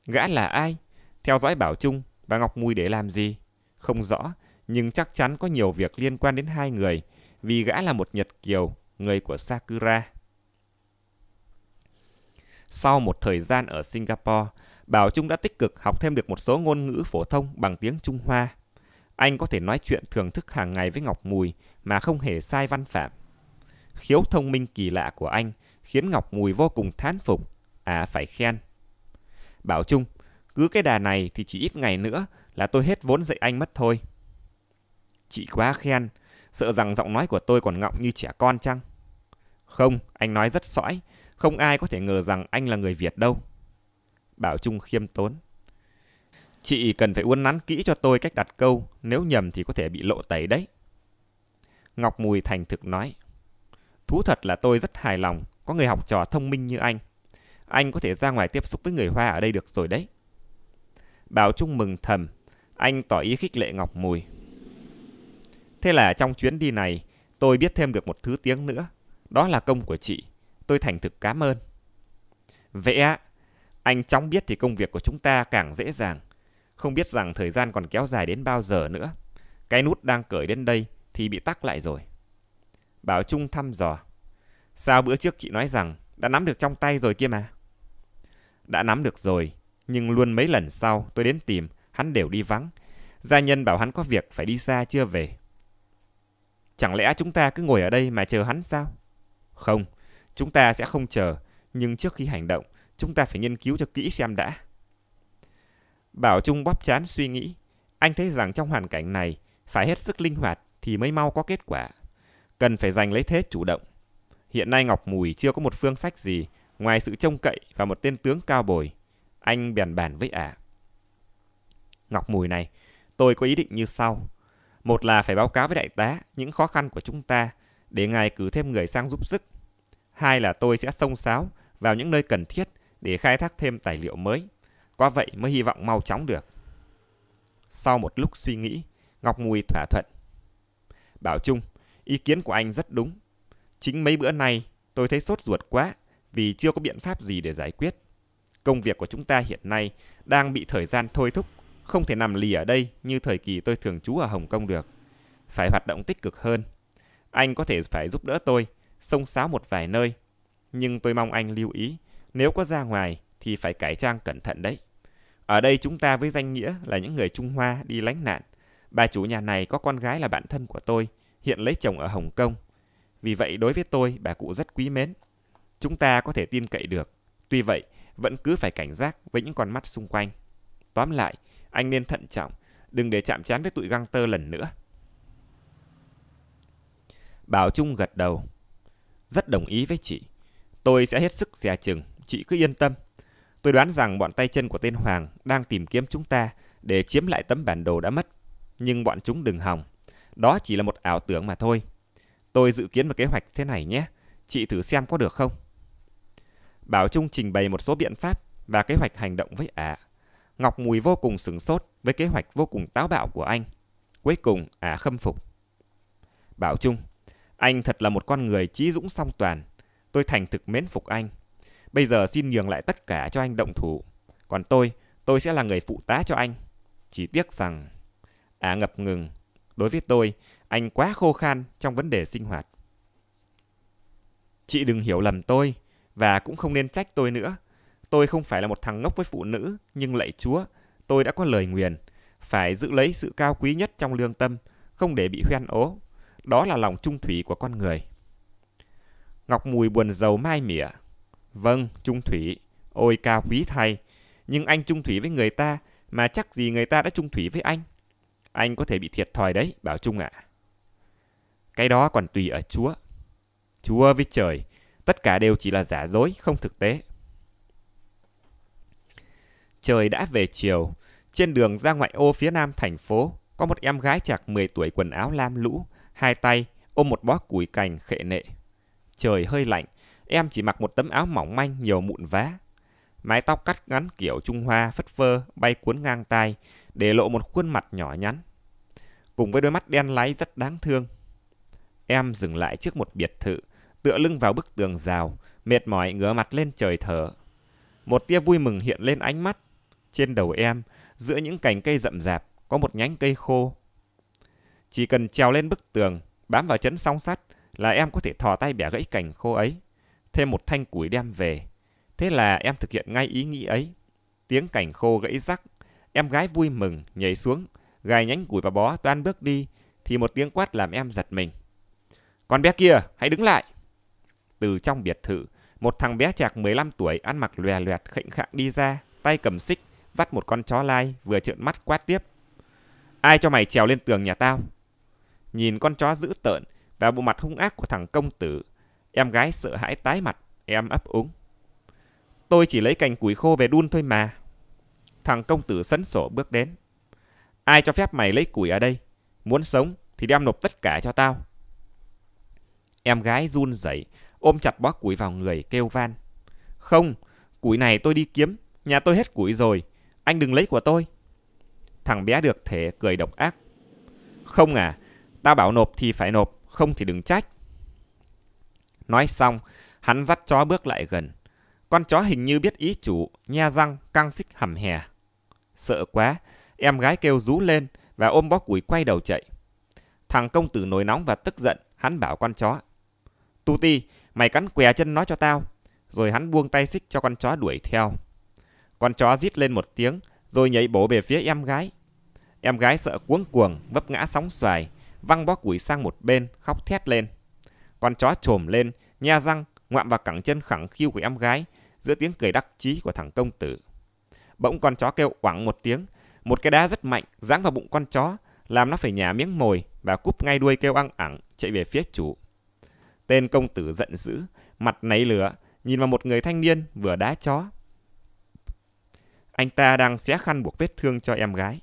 Gã là ai? Theo dõi Bảo Trung, và Ngọc Mùi để làm gì? Không rõ, nhưng chắc chắn có nhiều việc liên quan đến hai người, vì gã là một Nhật Kiều, người của Sakura. Sau một thời gian ở Singapore, Bảo Trung đã tích cực học thêm được một số ngôn ngữ phổ thông bằng tiếng Trung Hoa. Anh có thể nói chuyện thưởng thức hàng ngày với Ngọc Mùi mà không hề sai văn phạm. Khiếu thông minh kỳ lạ của anh khiến Ngọc Mùi vô cùng thán phục, à phải khen. Bảo Trung cứ cái đà này thì chỉ ít ngày nữa là tôi hết vốn dạy anh mất thôi. Chị quá khen, sợ rằng giọng nói của tôi còn ngọng như trẻ con chăng? Không, anh nói rất sõi, không ai có thể ngờ rằng anh là người Việt đâu. Bảo Trung khiêm tốn. Chị cần phải uốn nắn kỹ cho tôi cách đặt câu, nếu nhầm thì có thể bị lộ tẩy đấy. Ngọc Mùi thành thực nói. Thú thật là tôi rất hài lòng, có người học trò thông minh như anh. Anh có thể ra ngoài tiếp xúc với người Hoa ở đây được rồi đấy. Bảo Trung mừng thầm, anh tỏ ý khích lệ Ngọc Mùi. Thế là trong chuyến đi này, tôi biết thêm được một thứ tiếng nữa. Đó là công của chị. Tôi thành thực cảm ơn. Vẽ, anh chóng biết thì công việc của chúng ta càng dễ dàng. Không biết rằng thời gian còn kéo dài đến bao giờ nữa. Cái nút đang cởi đến đây thì bị tắc lại rồi. Bảo Trung thăm dò. Sao bữa trước chị nói rằng đã nắm được trong tay rồi kia mà? Đã nắm được rồi, nhưng luôn mấy lần sau tôi đến tìm, hắn đều đi vắng. Gia nhân bảo hắn có việc phải đi xa chưa về. Chẳng lẽ chúng ta cứ ngồi ở đây mà chờ hắn sao? Không, chúng ta sẽ không chờ, nhưng trước khi hành động, chúng ta phải nghiên cứu cho kỹ xem đã. Bảo Trung bắp chán suy nghĩ, anh thấy rằng trong hoàn cảnh này, phải hết sức linh hoạt thì mới mau có kết quả. Cần phải giành lấy thế chủ động. Hiện nay Ngọc Mùi chưa có một phương sách gì ngoài sự trông cậy và một tên tướng cao bồi. Anh bèn bàn với ả. Ngọc Mùi này, tôi có ý định như sau. Một là phải báo cáo với đại tá những khó khăn của chúng ta để ngài cử thêm người sang giúp sức. Hai là tôi sẽ xông xáo vào những nơi cần thiết để khai thác thêm tài liệu mới. Qua vậy mới hy vọng mau chóng được. Sau một lúc suy nghĩ, Ngọc Mùi thỏa thuận. Bảo Trung, ý kiến của anh rất đúng. Chính mấy bữa nay tôi thấy sốt ruột quá vì chưa có biện pháp gì để giải quyết. Công việc của chúng ta hiện nay đang bị thời gian thôi thúc, không thể nằm lì ở đây như thời kỳ tôi thường trú ở Hồng Kông được. Phải hoạt động tích cực hơn. Anh có thể phải giúp đỡ tôi, xông xáo một vài nơi. Nhưng tôi mong anh lưu ý, nếu có ra ngoài thì phải cải trang cẩn thận đấy. Ở đây chúng ta với danh nghĩa là những người Trung Hoa đi lánh nạn. Bà chủ nhà này có con gái là bạn thân của tôi, hiện lấy chồng ở Hồng Kông. Vì vậy đối với tôi, bà cụ rất quý mến. Chúng ta có thể tin cậy được. Tuy vậy, vẫn cứ phải cảnh giác với những con mắt xung quanh. Tóm lại, anh nên thận trọng, đừng để chạm trán với tụi găng tơ lần nữa. Bảo Trung gật đầu. Rất đồng ý với chị. Tôi sẽ hết sức dè chừng, chị cứ yên tâm. Tôi đoán rằng bọn tay chân của tên Hoàng đang tìm kiếm chúng ta để chiếm lại tấm bản đồ đã mất. Nhưng bọn chúng đừng hòng. Đó chỉ là một ảo tưởng mà thôi. Tôi dự kiến một kế hoạch thế này nhé. Chị thử xem có được không? Bảo Trung trình bày một số biện pháp và kế hoạch hành động với ả. À. Ngọc Mùi vô cùng sửng sốt với kế hoạch vô cùng táo bạo của anh. Cuối cùng ả à khâm phục. Bảo Trung, anh thật là một con người trí dũng song toàn. Tôi thành thực mến phục anh. Bây giờ xin nhường lại tất cả cho anh động thủ. Còn tôi, tôi sẽ là người phụ tá cho anh. Chỉ tiếc rằng... Ả à ngập ngừng. Đối với tôi, anh quá khô khan trong vấn đề sinh hoạt. Chị đừng hiểu lầm tôi. Và cũng không nên trách tôi nữa. Tôi không phải là một thằng ngốc với phụ nữ, nhưng lạy Chúa, tôi đã có lời nguyền. Phải giữ lấy sự cao quý nhất trong lương tâm, không để bị hoen ố. Đó là lòng trung thủy của con người. Ngọc Mùi buồn dầu mai mỉa. Vâng, trung thủy, ôi cao quý thầy, nhưng anh trung thủy với người ta mà chắc gì người ta đã trung thủy với anh. Anh có thể bị thiệt thòi đấy, bảo Trung ạ. À. Cái đó còn tùy ở Chúa. Chúa với trời, Tất cả đều chỉ là giả dối, không thực tế. Trời đã về chiều, trên đường ra ngoại ô phía nam thành phố, có một em gái chạc 10 tuổi quần áo lam lũ, hai tay ôm một bó củi cành khệ nệ. Trời hơi lạnh, em chỉ mặc một tấm áo mỏng manh nhiều mụn vá. Mái tóc cắt ngắn kiểu Trung Hoa phất phơ bay cuốn ngang tai, để lộ một khuôn mặt nhỏ nhắn. Cùng với đôi mắt đen láy rất đáng thương. Em dừng lại trước một biệt thự tựa lưng vào bức tường rào, mệt mỏi ngửa mặt lên trời thở. Một tia vui mừng hiện lên ánh mắt. Trên đầu em, giữa những cành cây rậm rạp, có một nhánh cây khô. Chỉ cần trèo lên bức tường, bám vào chấn song sắt là em có thể thò tay bẻ gãy cành khô ấy, thêm một thanh củi đem về. Thế là em thực hiện ngay ý nghĩ ấy. Tiếng cành khô gãy rắc, em gái vui mừng nhảy xuống, gài nhánh củi vào bó toan bước đi thì một tiếng quát làm em giật mình. Con bé kia, hãy đứng lại từ trong biệt thự, một thằng bé chạc 15 tuổi ăn mặc lòe loẹt khệnh khạng đi ra, tay cầm xích, dắt một con chó lai vừa trợn mắt quát tiếp. Ai cho mày trèo lên tường nhà tao? Nhìn con chó dữ tợn và bộ mặt hung ác của thằng công tử, em gái sợ hãi tái mặt, em ấp úng. Tôi chỉ lấy cành củi khô về đun thôi mà. Thằng công tử sấn sổ bước đến. Ai cho phép mày lấy củi ở đây? Muốn sống thì đem nộp tất cả cho tao. Em gái run rẩy ôm chặt bó củi vào người kêu van. Không, củi này tôi đi kiếm, nhà tôi hết củi rồi, anh đừng lấy của tôi. Thằng bé được thể cười độc ác. Không à, tao bảo nộp thì phải nộp, không thì đừng trách. Nói xong, hắn dắt chó bước lại gần. Con chó hình như biết ý chủ, nhe răng, căng xích hầm hè. Sợ quá, em gái kêu rú lên và ôm bó củi quay đầu chạy. Thằng công tử nổi nóng và tức giận, hắn bảo con chó. Tu ti, Mày cắn què chân nó cho tao. Rồi hắn buông tay xích cho con chó đuổi theo. Con chó rít lên một tiếng, rồi nhảy bổ về phía em gái. Em gái sợ cuống cuồng, vấp ngã sóng xoài, văng bó củi sang một bên, khóc thét lên. Con chó trồm lên, nha răng, ngoạm vào cẳng chân khẳng khiu của em gái, giữa tiếng cười đắc chí của thằng công tử. Bỗng con chó kêu quẳng một tiếng, một cái đá rất mạnh giáng vào bụng con chó, làm nó phải nhả miếng mồi và cúp ngay đuôi kêu ăn ẳng chạy về phía chủ. Tên công tử giận dữ, mặt náy lửa, nhìn vào một người thanh niên vừa đá chó. Anh ta đang xé khăn buộc vết thương cho em gái.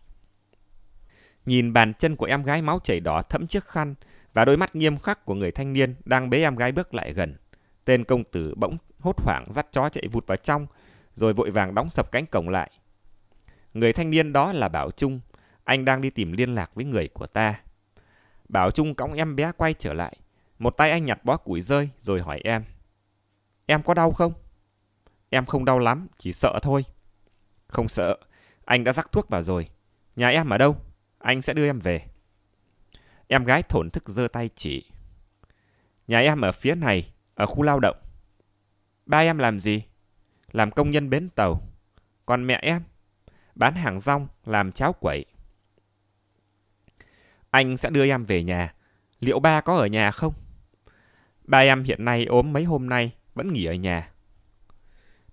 Nhìn bàn chân của em gái máu chảy đỏ thẫm chiếc khăn và đôi mắt nghiêm khắc của người thanh niên đang bế em gái bước lại gần. Tên công tử bỗng hốt hoảng dắt chó chạy vụt vào trong, rồi vội vàng đóng sập cánh cổng lại. Người thanh niên đó là Bảo Trung, anh đang đi tìm liên lạc với người của ta. Bảo Trung cõng em bé quay trở lại, một tay anh nhặt bó củi rơi rồi hỏi em. Em có đau không? Em không đau lắm, chỉ sợ thôi. Không sợ, anh đã rắc thuốc vào rồi. Nhà em ở đâu? Anh sẽ đưa em về. Em gái thổn thức giơ tay chỉ. Nhà em ở phía này, ở khu lao động. Ba em làm gì? Làm công nhân bến tàu. Còn mẹ em? Bán hàng rong, làm cháo quẩy. Anh sẽ đưa em về nhà. Liệu ba có ở nhà không? Ba em hiện nay ốm mấy hôm nay, vẫn nghỉ ở nhà.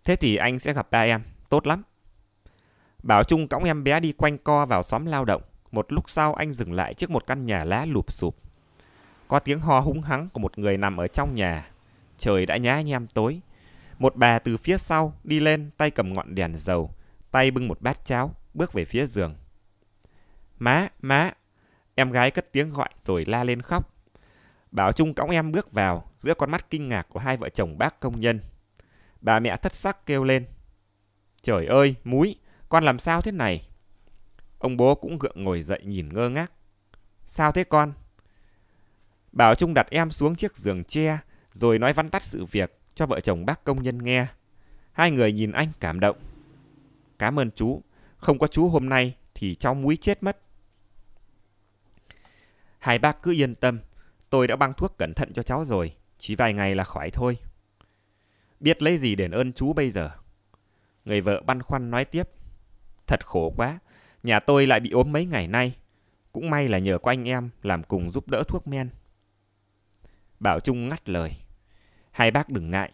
Thế thì anh sẽ gặp ba em, tốt lắm. Bảo Trung cõng em bé đi quanh co vào xóm lao động. Một lúc sau anh dừng lại trước một căn nhà lá lụp sụp. Có tiếng ho húng hắng của một người nằm ở trong nhà. Trời đã nhá nhem tối. Một bà từ phía sau đi lên tay cầm ngọn đèn dầu, tay bưng một bát cháo, bước về phía giường. Má, má! Em gái cất tiếng gọi rồi la lên khóc. Bảo Trung cõng em bước vào giữa con mắt kinh ngạc của hai vợ chồng bác công nhân. Bà mẹ thất sắc kêu lên. Trời ơi, múi, con làm sao thế này? Ông bố cũng gượng ngồi dậy nhìn ngơ ngác. Sao thế con? Bảo Trung đặt em xuống chiếc giường tre rồi nói vắn tắt sự việc cho vợ chồng bác công nhân nghe. Hai người nhìn anh cảm động. Cảm ơn chú, không có chú hôm nay thì cháu múi chết mất. Hai bác cứ yên tâm, Tôi đã băng thuốc cẩn thận cho cháu rồi, chỉ vài ngày là khỏi thôi. Biết lấy gì đền ơn chú bây giờ? Người vợ băn khoăn nói tiếp. Thật khổ quá, nhà tôi lại bị ốm mấy ngày nay. Cũng may là nhờ có anh em làm cùng giúp đỡ thuốc men. Bảo Trung ngắt lời. Hai bác đừng ngại,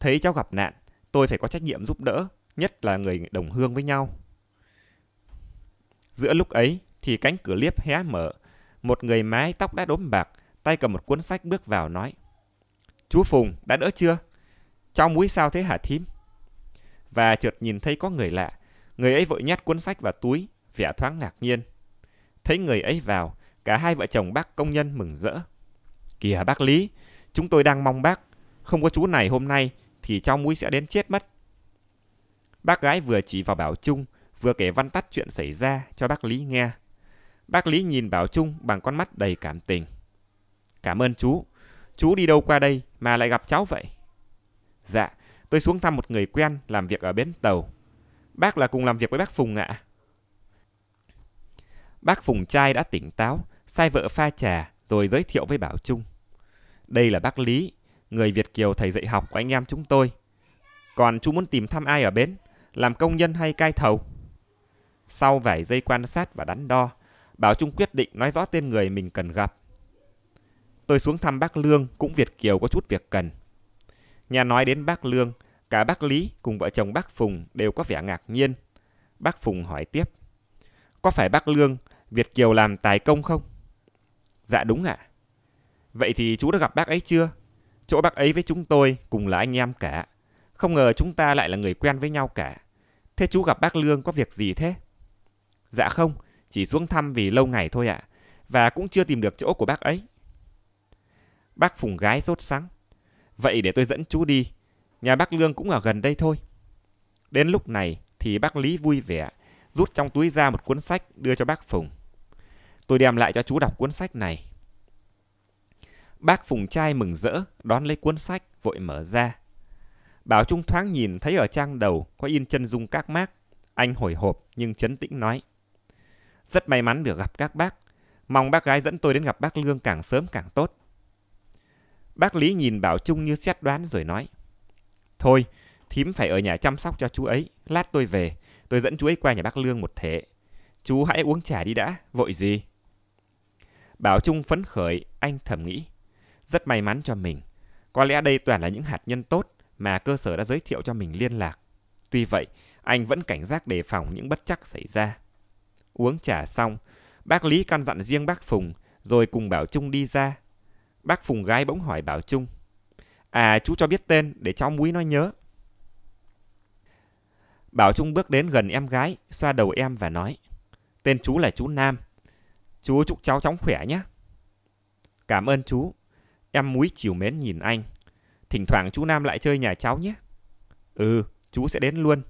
thấy cháu gặp nạn, tôi phải có trách nhiệm giúp đỡ, nhất là người đồng hương với nhau. Giữa lúc ấy thì cánh cửa liếp hé mở, một người mái tóc đã đốm bạc tay cầm một cuốn sách bước vào nói. Chú Phùng, đã đỡ chưa? Trong mũi sao thế hả thím? Và chợt nhìn thấy có người lạ, người ấy vội nhét cuốn sách vào túi, vẻ thoáng ngạc nhiên. Thấy người ấy vào, cả hai vợ chồng bác công nhân mừng rỡ. Kìa bác Lý, chúng tôi đang mong bác, không có chú này hôm nay thì trong mũi sẽ đến chết mất. Bác gái vừa chỉ vào Bảo Trung, vừa kể văn tắt chuyện xảy ra cho bác Lý nghe. Bác Lý nhìn Bảo Trung bằng con mắt đầy cảm tình. Cảm ơn chú. Chú đi đâu qua đây mà lại gặp cháu vậy? Dạ, tôi xuống thăm một người quen làm việc ở bến tàu. Bác là cùng làm việc với bác Phùng ạ. À. Bác Phùng trai đã tỉnh táo, sai vợ pha trà rồi giới thiệu với Bảo Trung. Đây là bác Lý, người Việt Kiều thầy dạy học của anh em chúng tôi. Còn chú muốn tìm thăm ai ở bến, làm công nhân hay cai thầu? Sau vài giây quan sát và đắn đo, Bảo Trung quyết định nói rõ tên người mình cần gặp. Tôi xuống thăm bác Lương cũng Việt Kiều có chút việc cần. Nghe nói đến bác Lương, cả bác Lý cùng vợ chồng bác Phùng đều có vẻ ngạc nhiên. Bác Phùng hỏi tiếp. Có phải bác Lương, Việt Kiều làm tài công không? Dạ đúng ạ. Vậy thì chú đã gặp bác ấy chưa? Chỗ bác ấy với chúng tôi cùng là anh em cả. Không ngờ chúng ta lại là người quen với nhau cả. Thế chú gặp bác Lương có việc gì thế? Dạ không, chỉ xuống thăm vì lâu ngày thôi ạ. À, và cũng chưa tìm được chỗ của bác ấy. Bác Phùng Gái rốt sáng. Vậy để tôi dẫn chú đi. Nhà bác Lương cũng ở gần đây thôi. Đến lúc này thì bác Lý vui vẻ, rút trong túi ra một cuốn sách đưa cho bác Phùng. Tôi đem lại cho chú đọc cuốn sách này. Bác Phùng trai mừng rỡ, đón lấy cuốn sách, vội mở ra. Bảo Trung thoáng nhìn thấy ở trang đầu có in chân dung các mác. Anh hồi hộp nhưng chấn tĩnh nói. Rất may mắn được gặp các bác. Mong bác gái dẫn tôi đến gặp bác Lương càng sớm càng tốt. Bác Lý nhìn Bảo Trung như xét đoán rồi nói. Thôi, thím phải ở nhà chăm sóc cho chú ấy. Lát tôi về, tôi dẫn chú ấy qua nhà bác Lương một thể. Chú hãy uống trà đi đã, vội gì? Bảo Trung phấn khởi, anh thầm nghĩ. Rất may mắn cho mình. Có lẽ đây toàn là những hạt nhân tốt mà cơ sở đã giới thiệu cho mình liên lạc. Tuy vậy, anh vẫn cảnh giác đề phòng những bất chắc xảy ra. Uống trà xong, bác Lý căn dặn riêng bác Phùng, rồi cùng Bảo Trung đi ra Bác Phùng gái bỗng hỏi Bảo Trung. À chú cho biết tên để cháu múi nói nhớ. Bảo Trung bước đến gần em gái, xoa đầu em và nói. Tên chú là chú Nam. Chú chúc cháu chóng khỏe nhé. Cảm ơn chú. Em múi chiều mến nhìn anh. Thỉnh thoảng chú Nam lại chơi nhà cháu nhé. Ừ, chú sẽ đến luôn.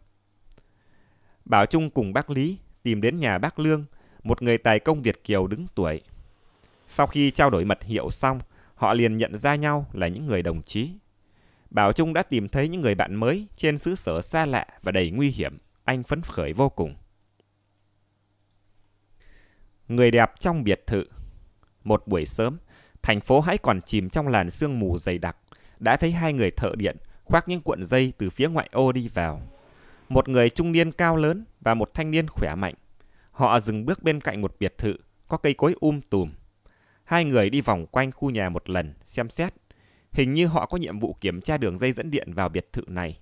Bảo Trung cùng bác Lý tìm đến nhà bác Lương, một người tài công Việt Kiều đứng tuổi. Sau khi trao đổi mật hiệu xong, Họ liền nhận ra nhau là những người đồng chí. Bảo Trung đã tìm thấy những người bạn mới trên xứ sở xa lạ và đầy nguy hiểm. Anh phấn khởi vô cùng. Người đẹp trong biệt thự. Một buổi sớm, thành phố hãy còn chìm trong làn sương mù dày đặc. Đã thấy hai người thợ điện khoác những cuộn dây từ phía ngoại ô đi vào. Một người trung niên cao lớn và một thanh niên khỏe mạnh. Họ dừng bước bên cạnh một biệt thự có cây cối um tùm. Hai người đi vòng quanh khu nhà một lần, xem xét. Hình như họ có nhiệm vụ kiểm tra đường dây dẫn điện vào biệt thự này.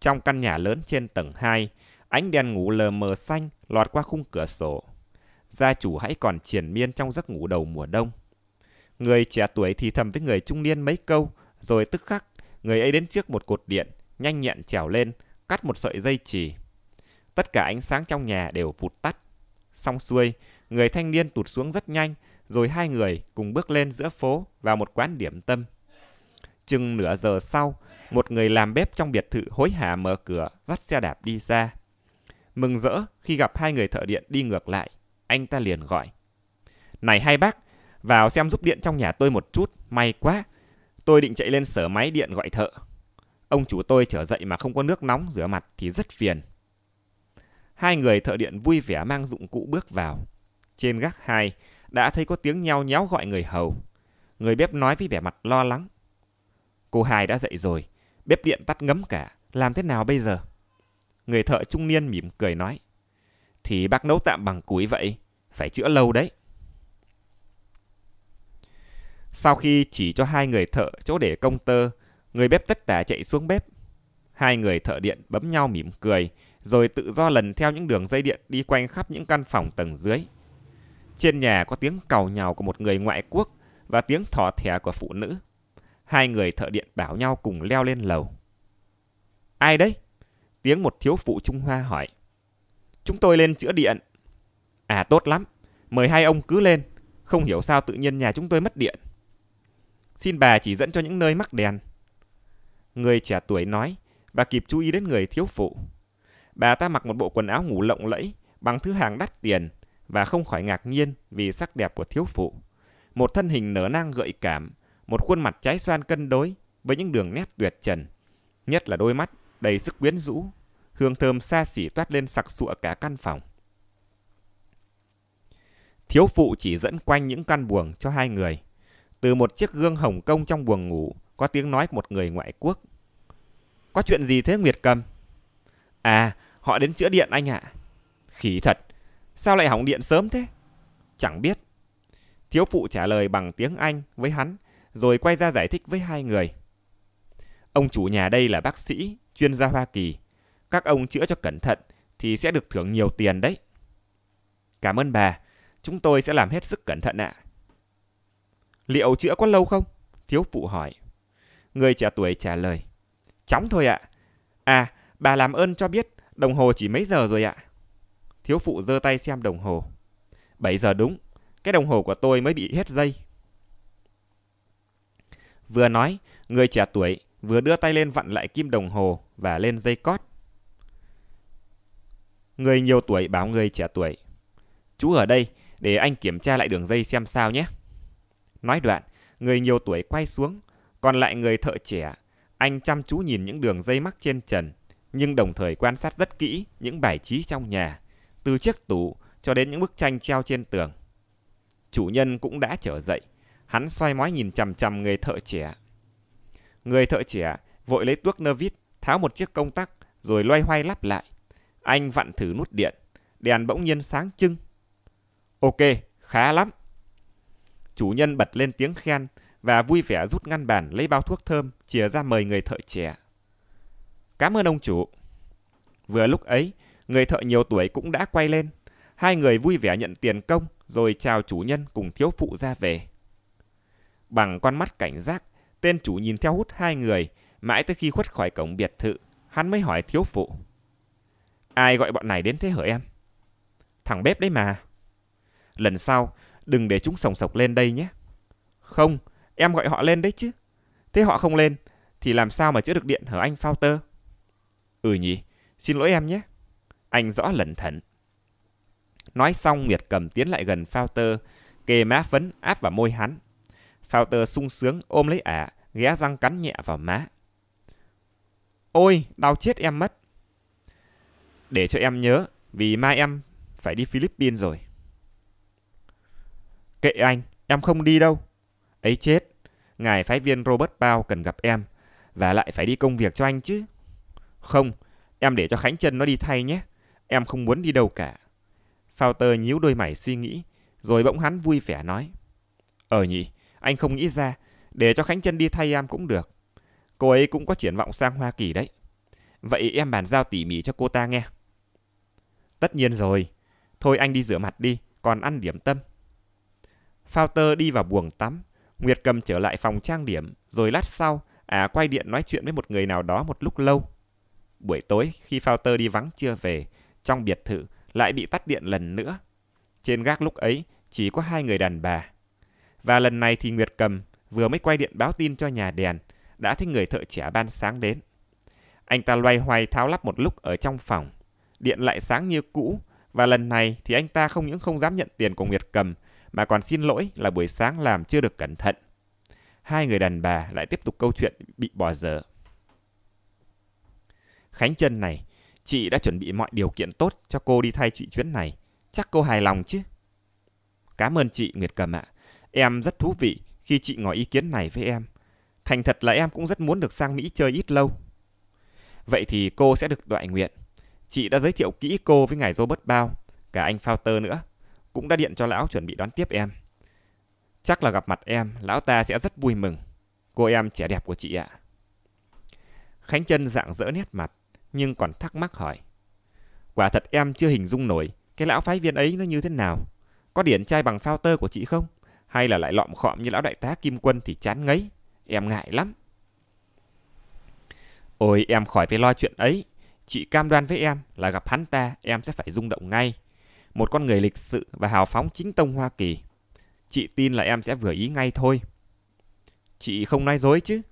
Trong căn nhà lớn trên tầng 2, ánh đèn ngủ lờ mờ xanh lọt qua khung cửa sổ. Gia chủ hãy còn triển miên trong giấc ngủ đầu mùa đông. Người trẻ tuổi thì thầm với người trung niên mấy câu, rồi tức khắc, người ấy đến trước một cột điện, nhanh nhẹn trèo lên, cắt một sợi dây chì. Tất cả ánh sáng trong nhà đều vụt tắt. Xong xuôi, người thanh niên tụt xuống rất nhanh rồi hai người cùng bước lên giữa phố vào một quán điểm tâm. Chừng nửa giờ sau, một người làm bếp trong biệt thự hối hả mở cửa, dắt xe đạp đi ra. Mừng rỡ khi gặp hai người thợ điện đi ngược lại, anh ta liền gọi. Này hai bác, vào xem giúp điện trong nhà tôi một chút, may quá. Tôi định chạy lên sở máy điện gọi thợ. Ông chủ tôi trở dậy mà không có nước nóng rửa mặt thì rất phiền. Hai người thợ điện vui vẻ mang dụng cụ bước vào. Trên gác hai, đã thấy có tiếng nhao nhéo gọi người hầu. Người bếp nói với vẻ mặt lo lắng. Cô Hải đã dậy rồi, bếp điện tắt ngấm cả, làm thế nào bây giờ? Người thợ trung niên mỉm cười nói. Thì bác nấu tạm bằng củi vậy, phải chữa lâu đấy. Sau khi chỉ cho hai người thợ chỗ để công tơ, người bếp tất cả chạy xuống bếp. Hai người thợ điện bấm nhau mỉm cười, rồi tự do lần theo những đường dây điện đi quanh khắp những căn phòng tầng dưới. Trên nhà có tiếng cào nhào của một người ngoại quốc và tiếng thỏ thẻ của phụ nữ. Hai người thợ điện bảo nhau cùng leo lên lầu. Ai đấy? Tiếng một thiếu phụ Trung Hoa hỏi. Chúng tôi lên chữa điện. À tốt lắm, mời hai ông cứ lên. Không hiểu sao tự nhiên nhà chúng tôi mất điện. Xin bà chỉ dẫn cho những nơi mắc đèn. Người trẻ tuổi nói và kịp chú ý đến người thiếu phụ. Bà ta mặc một bộ quần áo ngủ lộng lẫy bằng thứ hàng đắt tiền và không khỏi ngạc nhiên vì sắc đẹp của thiếu phụ. Một thân hình nở nang gợi cảm, một khuôn mặt trái xoan cân đối với những đường nét tuyệt trần, nhất là đôi mắt đầy sức quyến rũ, hương thơm xa xỉ toát lên sặc sụa cả căn phòng. Thiếu phụ chỉ dẫn quanh những căn buồng cho hai người. Từ một chiếc gương Hồng Kông trong buồng ngủ có tiếng nói của một người ngoại quốc. Có chuyện gì thế Nguyệt Cầm? À, họ đến chữa điện anh ạ. À. Khỉ thật, Sao lại hỏng điện sớm thế? Chẳng biết. Thiếu phụ trả lời bằng tiếng Anh với hắn, rồi quay ra giải thích với hai người. Ông chủ nhà đây là bác sĩ, chuyên gia Hoa Kỳ. Các ông chữa cho cẩn thận thì sẽ được thưởng nhiều tiền đấy. Cảm ơn bà, chúng tôi sẽ làm hết sức cẩn thận ạ. Liệu chữa có lâu không? Thiếu phụ hỏi. Người trẻ tuổi trả lời. Chóng thôi ạ. À. à, bà làm ơn cho biết đồng hồ chỉ mấy giờ rồi ạ. À? Thiếu phụ giơ tay xem đồng hồ. 7 giờ đúng, cái đồng hồ của tôi mới bị hết dây. Vừa nói, người trẻ tuổi vừa đưa tay lên vặn lại kim đồng hồ và lên dây cót. Người nhiều tuổi báo người trẻ tuổi. Chú ở đây, để anh kiểm tra lại đường dây xem sao nhé. Nói đoạn, người nhiều tuổi quay xuống, còn lại người thợ trẻ, anh chăm chú nhìn những đường dây mắc trên trần, nhưng đồng thời quan sát rất kỹ những bài trí trong nhà, từ chiếc tủ cho đến những bức tranh treo trên tường. Chủ nhân cũng đã trở dậy, hắn xoay mói nhìn chằm chằm người thợ trẻ. Người thợ trẻ vội lấy tuốc nơ vít, tháo một chiếc công tắc rồi loay hoay lắp lại. Anh vặn thử nút điện, đèn bỗng nhiên sáng trưng. Ok, khá lắm. Chủ nhân bật lên tiếng khen và vui vẻ rút ngăn bàn lấy bao thuốc thơm chìa ra mời người thợ trẻ. Cảm ơn ông chủ. Vừa lúc ấy, người thợ nhiều tuổi cũng đã quay lên. Hai người vui vẻ nhận tiền công rồi chào chủ nhân cùng thiếu phụ ra về. Bằng con mắt cảnh giác, tên chủ nhìn theo hút hai người, mãi tới khi khuất khỏi cổng biệt thự, hắn mới hỏi thiếu phụ. Ai gọi bọn này đến thế hở em? Thằng bếp đấy mà. Lần sau, đừng để chúng sòng sọc lên đây nhé. Không, em gọi họ lên đấy chứ. Thế họ không lên, thì làm sao mà chữa được điện hở anh fauter? Ừ nhỉ, xin lỗi em nhé. Anh rõ lẩn thận Nói xong Nguyệt cầm tiến lại gần Fouter, kề má phấn áp vào môi hắn. Fouter sung sướng ôm lấy ả, ghé răng cắn nhẹ vào má. Ôi, đau chết em mất. Để cho em nhớ, vì mai em phải đi Philippines rồi. Kệ anh, em không đi đâu. Ấy chết, ngài phái viên Robert Bao cần gặp em, và lại phải đi công việc cho anh chứ. Không, em để cho Khánh Trân nó đi thay nhé. Em không muốn đi đâu cả. Fouter nhíu đôi mày suy nghĩ, rồi bỗng hắn vui vẻ nói. Ờ nhỉ, anh không nghĩ ra, để cho Khánh Trân đi thay em cũng được. Cô ấy cũng có triển vọng sang Hoa Kỳ đấy. Vậy em bàn giao tỉ mỉ cho cô ta nghe. Tất nhiên rồi. Thôi anh đi rửa mặt đi, còn ăn điểm tâm. Fouter đi vào buồng tắm. Nguyệt cầm trở lại phòng trang điểm, rồi lát sau, à quay điện nói chuyện với một người nào đó một lúc lâu. Buổi tối, khi Fouter đi vắng chưa về, trong biệt thự lại bị tắt điện lần nữa. Trên gác lúc ấy chỉ có hai người đàn bà. Và lần này thì Nguyệt Cầm vừa mới quay điện báo tin cho nhà đèn, đã thấy người thợ trẻ ban sáng đến. Anh ta loay hoay tháo lắp một lúc ở trong phòng. Điện lại sáng như cũ, và lần này thì anh ta không những không dám nhận tiền của Nguyệt Cầm, mà còn xin lỗi là buổi sáng làm chưa được cẩn thận. Hai người đàn bà lại tiếp tục câu chuyện bị bỏ dở. Khánh chân này Chị đã chuẩn bị mọi điều kiện tốt cho cô đi thay chị chuyến này. Chắc cô hài lòng chứ? Cảm ơn chị Nguyệt Cầm ạ. Em rất thú vị khi chị ngỏ ý kiến này với em. Thành thật là em cũng rất muốn được sang Mỹ chơi ít lâu. Vậy thì cô sẽ được đoại nguyện. Chị đã giới thiệu kỹ cô với ngài Robert Bao, cả anh Fouter nữa. Cũng đã điện cho lão chuẩn bị đón tiếp em. Chắc là gặp mặt em, lão ta sẽ rất vui mừng. Cô em trẻ đẹp của chị ạ. Khánh chân dạng dỡ nét mặt, nhưng còn thắc mắc hỏi. Quả thật em chưa hình dung nổi cái lão phái viên ấy nó như thế nào. Có điển trai bằng phao tơ của chị không? Hay là lại lọm khọm như lão đại tá Kim Quân thì chán ngấy. Em ngại lắm. Ôi em khỏi phải lo chuyện ấy. Chị cam đoan với em là gặp hắn ta em sẽ phải rung động ngay. Một con người lịch sự và hào phóng chính tông Hoa Kỳ. Chị tin là em sẽ vừa ý ngay thôi. Chị không nói dối chứ.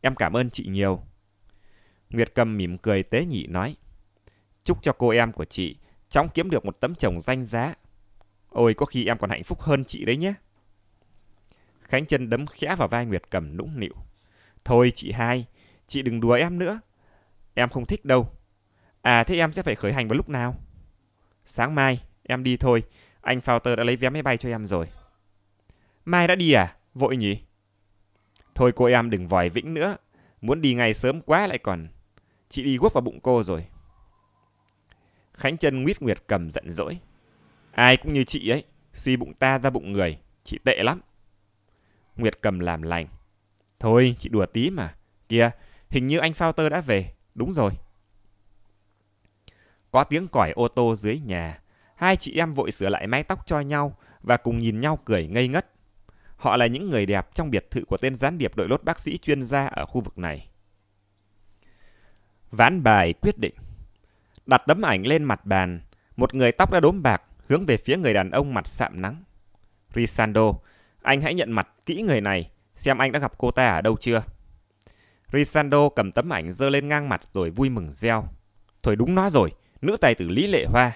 Em cảm ơn chị nhiều. Nguyệt cầm mỉm cười tế nhị nói. Chúc cho cô em của chị chóng kiếm được một tấm chồng danh giá. Ôi có khi em còn hạnh phúc hơn chị đấy nhé. Khánh chân đấm khẽ vào vai Nguyệt cầm nũng nịu. Thôi chị hai, chị đừng đùa em nữa. Em không thích đâu. À thế em sẽ phải khởi hành vào lúc nào? Sáng mai, em đi thôi. Anh Fouter đã lấy vé máy bay cho em rồi. Mai đã đi à? Vội nhỉ? Thôi cô em đừng vòi vĩnh nữa. Muốn đi ngày sớm quá lại còn Chị đi guốc vào bụng cô rồi. Khánh chân nguyết nguyệt cầm giận dỗi. Ai cũng như chị ấy, suy bụng ta ra bụng người, chị tệ lắm. Nguyệt cầm làm lành. Thôi, chị đùa tí mà. Kìa, hình như anh fauter đã về. Đúng rồi. Có tiếng còi ô tô dưới nhà. Hai chị em vội sửa lại mái tóc cho nhau và cùng nhìn nhau cười ngây ngất. Họ là những người đẹp trong biệt thự của tên gián điệp đội lốt bác sĩ chuyên gia ở khu vực này. Ván bài quyết định. Đặt tấm ảnh lên mặt bàn, một người tóc đã đốm bạc hướng về phía người đàn ông mặt sạm nắng. Risando, anh hãy nhận mặt kỹ người này, xem anh đã gặp cô ta ở đâu chưa. Risando cầm tấm ảnh dơ lên ngang mặt rồi vui mừng reo. Thôi đúng nó rồi, nữ tài tử Lý Lệ Hoa.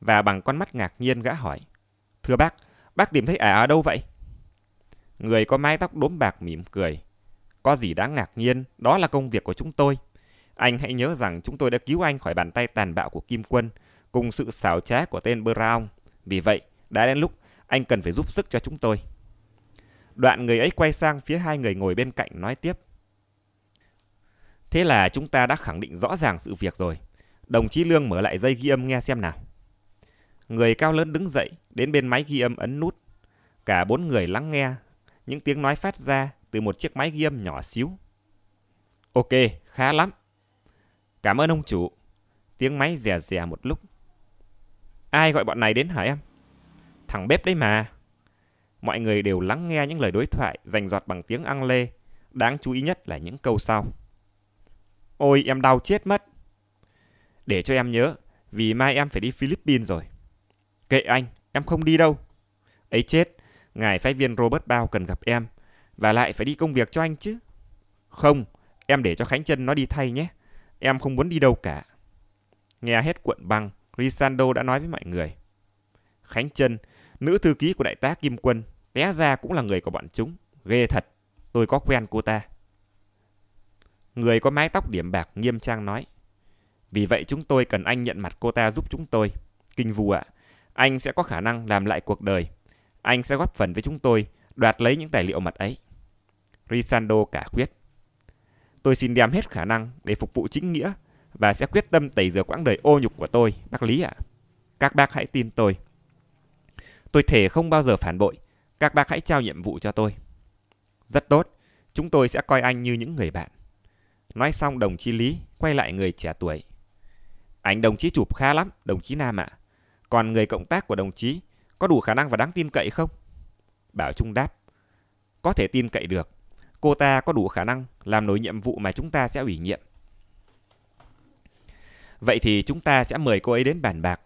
Và bằng con mắt ngạc nhiên gã hỏi. Thưa bác, bác tìm thấy ả ở đâu vậy? Người có mái tóc đốm bạc mỉm cười. Có gì đáng ngạc nhiên, đó là công việc của chúng tôi. Anh hãy nhớ rằng chúng tôi đã cứu anh khỏi bàn tay tàn bạo của Kim Quân cùng sự xảo trá của tên Brown. Vì vậy, đã đến lúc anh cần phải giúp sức cho chúng tôi. Đoạn người ấy quay sang phía hai người ngồi bên cạnh nói tiếp. Thế là chúng ta đã khẳng định rõ ràng sự việc rồi. Đồng chí Lương mở lại dây ghi âm nghe xem nào. Người cao lớn đứng dậy, đến bên máy ghi âm ấn nút. Cả bốn người lắng nghe, những tiếng nói phát ra từ một chiếc máy ghi âm nhỏ xíu. Ok, khá lắm. Cảm ơn ông chủ. Tiếng máy rè rè một lúc. Ai gọi bọn này đến hả em? Thằng bếp đấy mà. Mọi người đều lắng nghe những lời đối thoại dành giọt bằng tiếng ăn lê. Đáng chú ý nhất là những câu sau. Ôi em đau chết mất. Để cho em nhớ, vì mai em phải đi Philippines rồi. Kệ anh, em không đi đâu. Ấy chết, ngài phái viên Robert Bao cần gặp em, và lại phải đi công việc cho anh chứ. Không, em để cho Khánh Trân nó đi thay nhé. Em không muốn đi đâu cả. Nghe hết cuộn băng, Risando đã nói với mọi người. Khánh Trân, nữ thư ký của đại tá Kim Quân, té ra cũng là người của bọn chúng. Ghê thật, tôi có quen cô ta. Người có mái tóc điểm bạc nghiêm trang nói. Vì vậy chúng tôi cần anh nhận mặt cô ta giúp chúng tôi. Kinh vù ạ, à, anh sẽ có khả năng làm lại cuộc đời. Anh sẽ góp phần với chúng tôi đoạt lấy những tài liệu mật ấy. Risando cả quyết. Tôi xin đem hết khả năng để phục vụ chính nghĩa và sẽ quyết tâm tẩy rửa quãng đời ô nhục của tôi, bác Lý ạ. À. Các bác hãy tin tôi. Tôi thể không bao giờ phản bội. Các bác hãy trao nhiệm vụ cho tôi. Rất tốt, chúng tôi sẽ coi anh như những người bạn. Nói xong đồng chí Lý quay lại người trẻ tuổi. anh đồng chí chụp khá lắm, đồng chí Nam ạ. À. Còn người cộng tác của đồng chí có đủ khả năng và đáng tin cậy không? Bảo Trung đáp. Có thể tin cậy được cô ta có đủ khả năng làm nổi nhiệm vụ mà chúng ta sẽ ủy nhiệm. Vậy thì chúng ta sẽ mời cô ấy đến bàn bạc,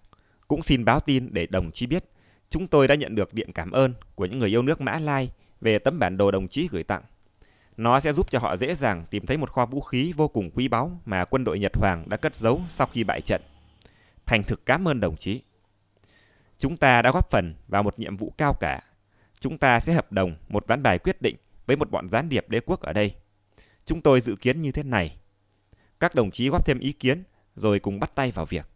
cũng xin báo tin để đồng chí biết chúng tôi đã nhận được điện cảm ơn của những người yêu nước Mã Lai về tấm bản đồ đồng chí gửi tặng. Nó sẽ giúp cho họ dễ dàng tìm thấy một kho vũ khí vô cùng quý báu mà quân đội Nhật Hoàng đã cất giấu sau khi bại trận. Thành thực cảm ơn đồng chí. Chúng ta đã góp phần vào một nhiệm vụ cao cả. Chúng ta sẽ hợp đồng một ván bài quyết định với một bọn gián điệp đế quốc ở đây. Chúng tôi dự kiến như thế này. Các đồng chí góp thêm ý kiến rồi cùng bắt tay vào việc.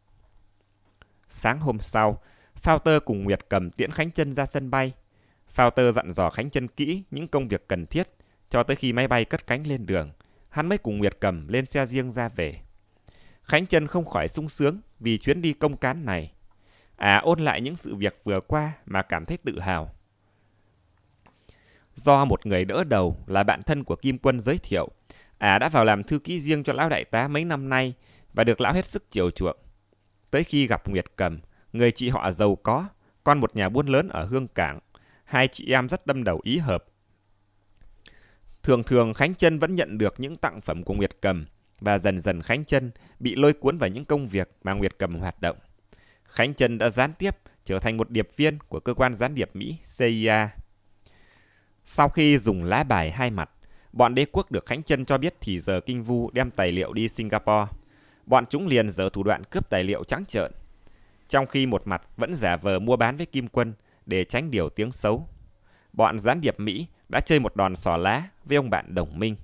Sáng hôm sau, Fouter cùng Nguyệt cầm tiễn Khánh Trân ra sân bay. Fouter dặn dò Khánh Trân kỹ những công việc cần thiết cho tới khi máy bay cất cánh lên đường, hắn mới cùng Nguyệt cầm lên xe riêng ra về. Khánh Trân không khỏi sung sướng vì chuyến đi công cán này. À ôn lại những sự việc vừa qua mà cảm thấy tự hào do một người đỡ đầu là bạn thân của Kim Quân giới thiệu. Ả à, đã vào làm thư ký riêng cho lão đại tá mấy năm nay và được lão hết sức chiều chuộng. Tới khi gặp Nguyệt Cầm, người chị họ giàu có, con một nhà buôn lớn ở Hương Cảng, hai chị em rất tâm đầu ý hợp. Thường thường Khánh Trân vẫn nhận được những tặng phẩm của Nguyệt Cầm và dần dần Khánh Trân bị lôi cuốn vào những công việc mà Nguyệt Cầm hoạt động. Khánh Trân đã gián tiếp trở thành một điệp viên của cơ quan gián điệp Mỹ CIA. Sau khi dùng lá bài hai mặt, bọn đế quốc được Khánh Chân cho biết thì giờ Kinh Vu đem tài liệu đi Singapore. Bọn chúng liền giở thủ đoạn cướp tài liệu trắng trợn. Trong khi một mặt vẫn giả vờ mua bán với Kim Quân để tránh điều tiếng xấu. Bọn gián điệp Mỹ đã chơi một đòn xỏ lá với ông bạn đồng minh.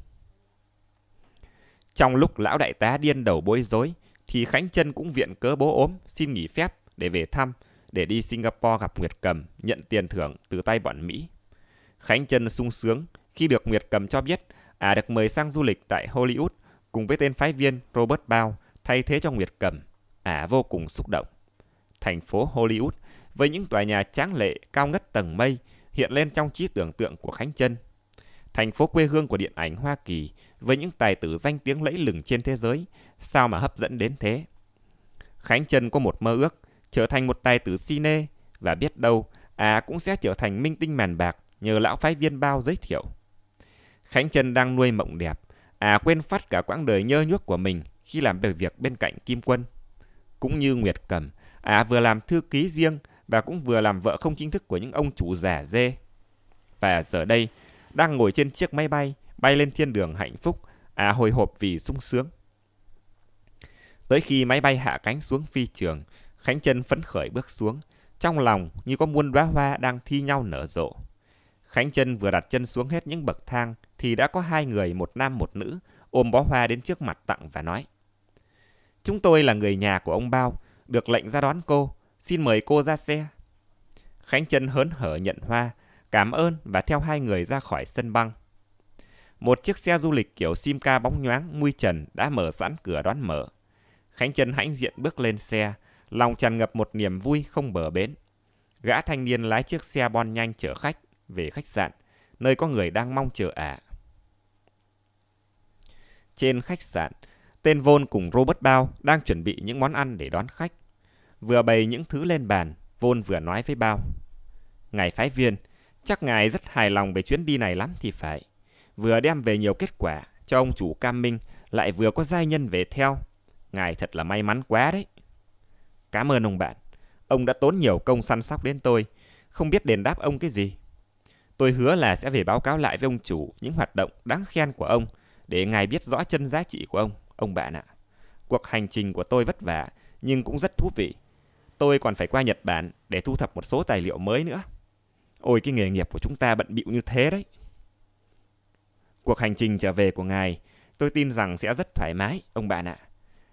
Trong lúc lão đại tá điên đầu bối rối, thì Khánh Trân cũng viện cớ bố ốm xin nghỉ phép để về thăm, để đi Singapore gặp Nguyệt Cầm, nhận tiền thưởng từ tay bọn Mỹ. Khánh Trân sung sướng khi được Nguyệt Cầm cho biết ả à được mời sang du lịch tại Hollywood cùng với tên phái viên Robert Bao thay thế cho Nguyệt Cầm. Ả à vô cùng xúc động. Thành phố Hollywood với những tòa nhà tráng lệ cao ngất tầng mây hiện lên trong trí tưởng tượng của Khánh Trân. Thành phố quê hương của điện ảnh Hoa Kỳ với những tài tử danh tiếng lẫy lừng trên thế giới, sao mà hấp dẫn đến thế? Khánh Trân có một mơ ước trở thành một tài tử cine và biết đâu à cũng sẽ trở thành minh tinh màn bạc nhờ lão phái viên bao giới thiệu. Khánh trần đang nuôi mộng đẹp, à quên phát cả quãng đời nhơ nhuốc của mình khi làm việc việc bên cạnh Kim Quân. Cũng như Nguyệt Cầm, à vừa làm thư ký riêng và cũng vừa làm vợ không chính thức của những ông chủ giả dê. Và giờ đây, đang ngồi trên chiếc máy bay, bay lên thiên đường hạnh phúc, à hồi hộp vì sung sướng. Tới khi máy bay hạ cánh xuống phi trường, Khánh Trân phấn khởi bước xuống, trong lòng như có muôn đóa hoa đang thi nhau nở rộ. Khánh Trân vừa đặt chân xuống hết những bậc thang thì đã có hai người, một nam một nữ, ôm bó hoa đến trước mặt tặng và nói. Chúng tôi là người nhà của ông Bao, được lệnh ra đón cô, xin mời cô ra xe. Khánh Trân hớn hở nhận hoa, cảm ơn và theo hai người ra khỏi sân băng. Một chiếc xe du lịch kiểu Simca bóng nhoáng, nguy trần đã mở sẵn cửa đón mở. Khánh Trân hãnh diện bước lên xe, lòng tràn ngập một niềm vui không bờ bến. Gã thanh niên lái chiếc xe bon nhanh chở khách về khách sạn, nơi có người đang mong chờ ả. Trên khách sạn, tên Vôn cùng Robert Bao đang chuẩn bị những món ăn để đón khách. Vừa bày những thứ lên bàn, Vôn vừa nói với Bao. Ngài phái viên, chắc ngài rất hài lòng về chuyến đi này lắm thì phải. Vừa đem về nhiều kết quả cho ông chủ Cam Minh, lại vừa có giai nhân về theo. Ngài thật là may mắn quá đấy. Cảm ơn ông bạn. Ông đã tốn nhiều công săn sóc đến tôi. Không biết đền đáp ông cái gì. Tôi hứa là sẽ về báo cáo lại với ông chủ những hoạt động đáng khen của ông để ngài biết rõ chân giá trị của ông, ông bạn ạ. Cuộc hành trình của tôi vất vả nhưng cũng rất thú vị. Tôi còn phải qua Nhật Bản để thu thập một số tài liệu mới nữa. Ôi cái nghề nghiệp của chúng ta bận bịu như thế đấy. Cuộc hành trình trở về của ngài, tôi tin rằng sẽ rất thoải mái, ông bạn ạ.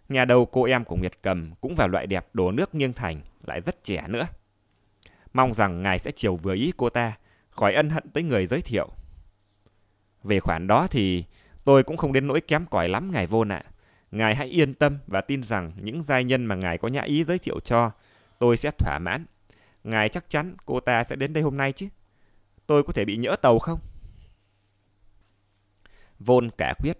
Nhà đầu cô em của Nguyệt Cầm cũng vào loại đẹp đổ nước nghiêng thành, lại rất trẻ nữa. Mong rằng ngài sẽ chiều vừa ý cô ta khỏi ân hận tới người giới thiệu. Về khoản đó thì tôi cũng không đến nỗi kém cỏi lắm ngài vô nạ. Ngài hãy yên tâm và tin rằng những giai nhân mà ngài có nhã ý giới thiệu cho, tôi sẽ thỏa mãn. Ngài chắc chắn cô ta sẽ đến đây hôm nay chứ. Tôi có thể bị nhỡ tàu không? Vôn cả quyết.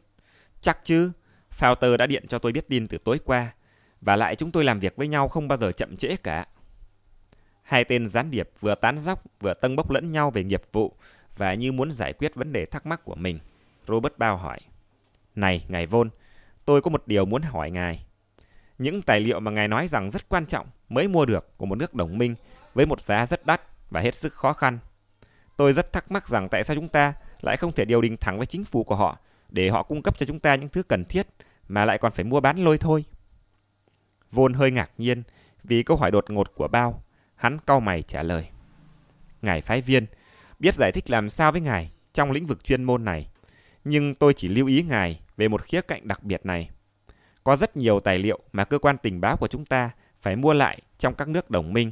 Chắc chứ, Fouter đã điện cho tôi biết tin từ tối qua. Và lại chúng tôi làm việc với nhau không bao giờ chậm trễ cả. Hai tên gián điệp vừa tán dóc vừa tâng bốc lẫn nhau về nghiệp vụ và như muốn giải quyết vấn đề thắc mắc của mình. Robert Bao hỏi. Này, ngài Vôn, tôi có một điều muốn hỏi ngài. Những tài liệu mà ngài nói rằng rất quan trọng mới mua được của một nước đồng minh với một giá rất đắt và hết sức khó khăn. Tôi rất thắc mắc rằng tại sao chúng ta lại không thể điều đình thẳng với chính phủ của họ để họ cung cấp cho chúng ta những thứ cần thiết mà lại còn phải mua bán lôi thôi. Vôn hơi ngạc nhiên vì câu hỏi đột ngột của Bao Hắn cau mày trả lời. Ngài phái viên, biết giải thích làm sao với ngài trong lĩnh vực chuyên môn này, nhưng tôi chỉ lưu ý ngài về một khía cạnh đặc biệt này. Có rất nhiều tài liệu mà cơ quan tình báo của chúng ta phải mua lại trong các nước đồng minh.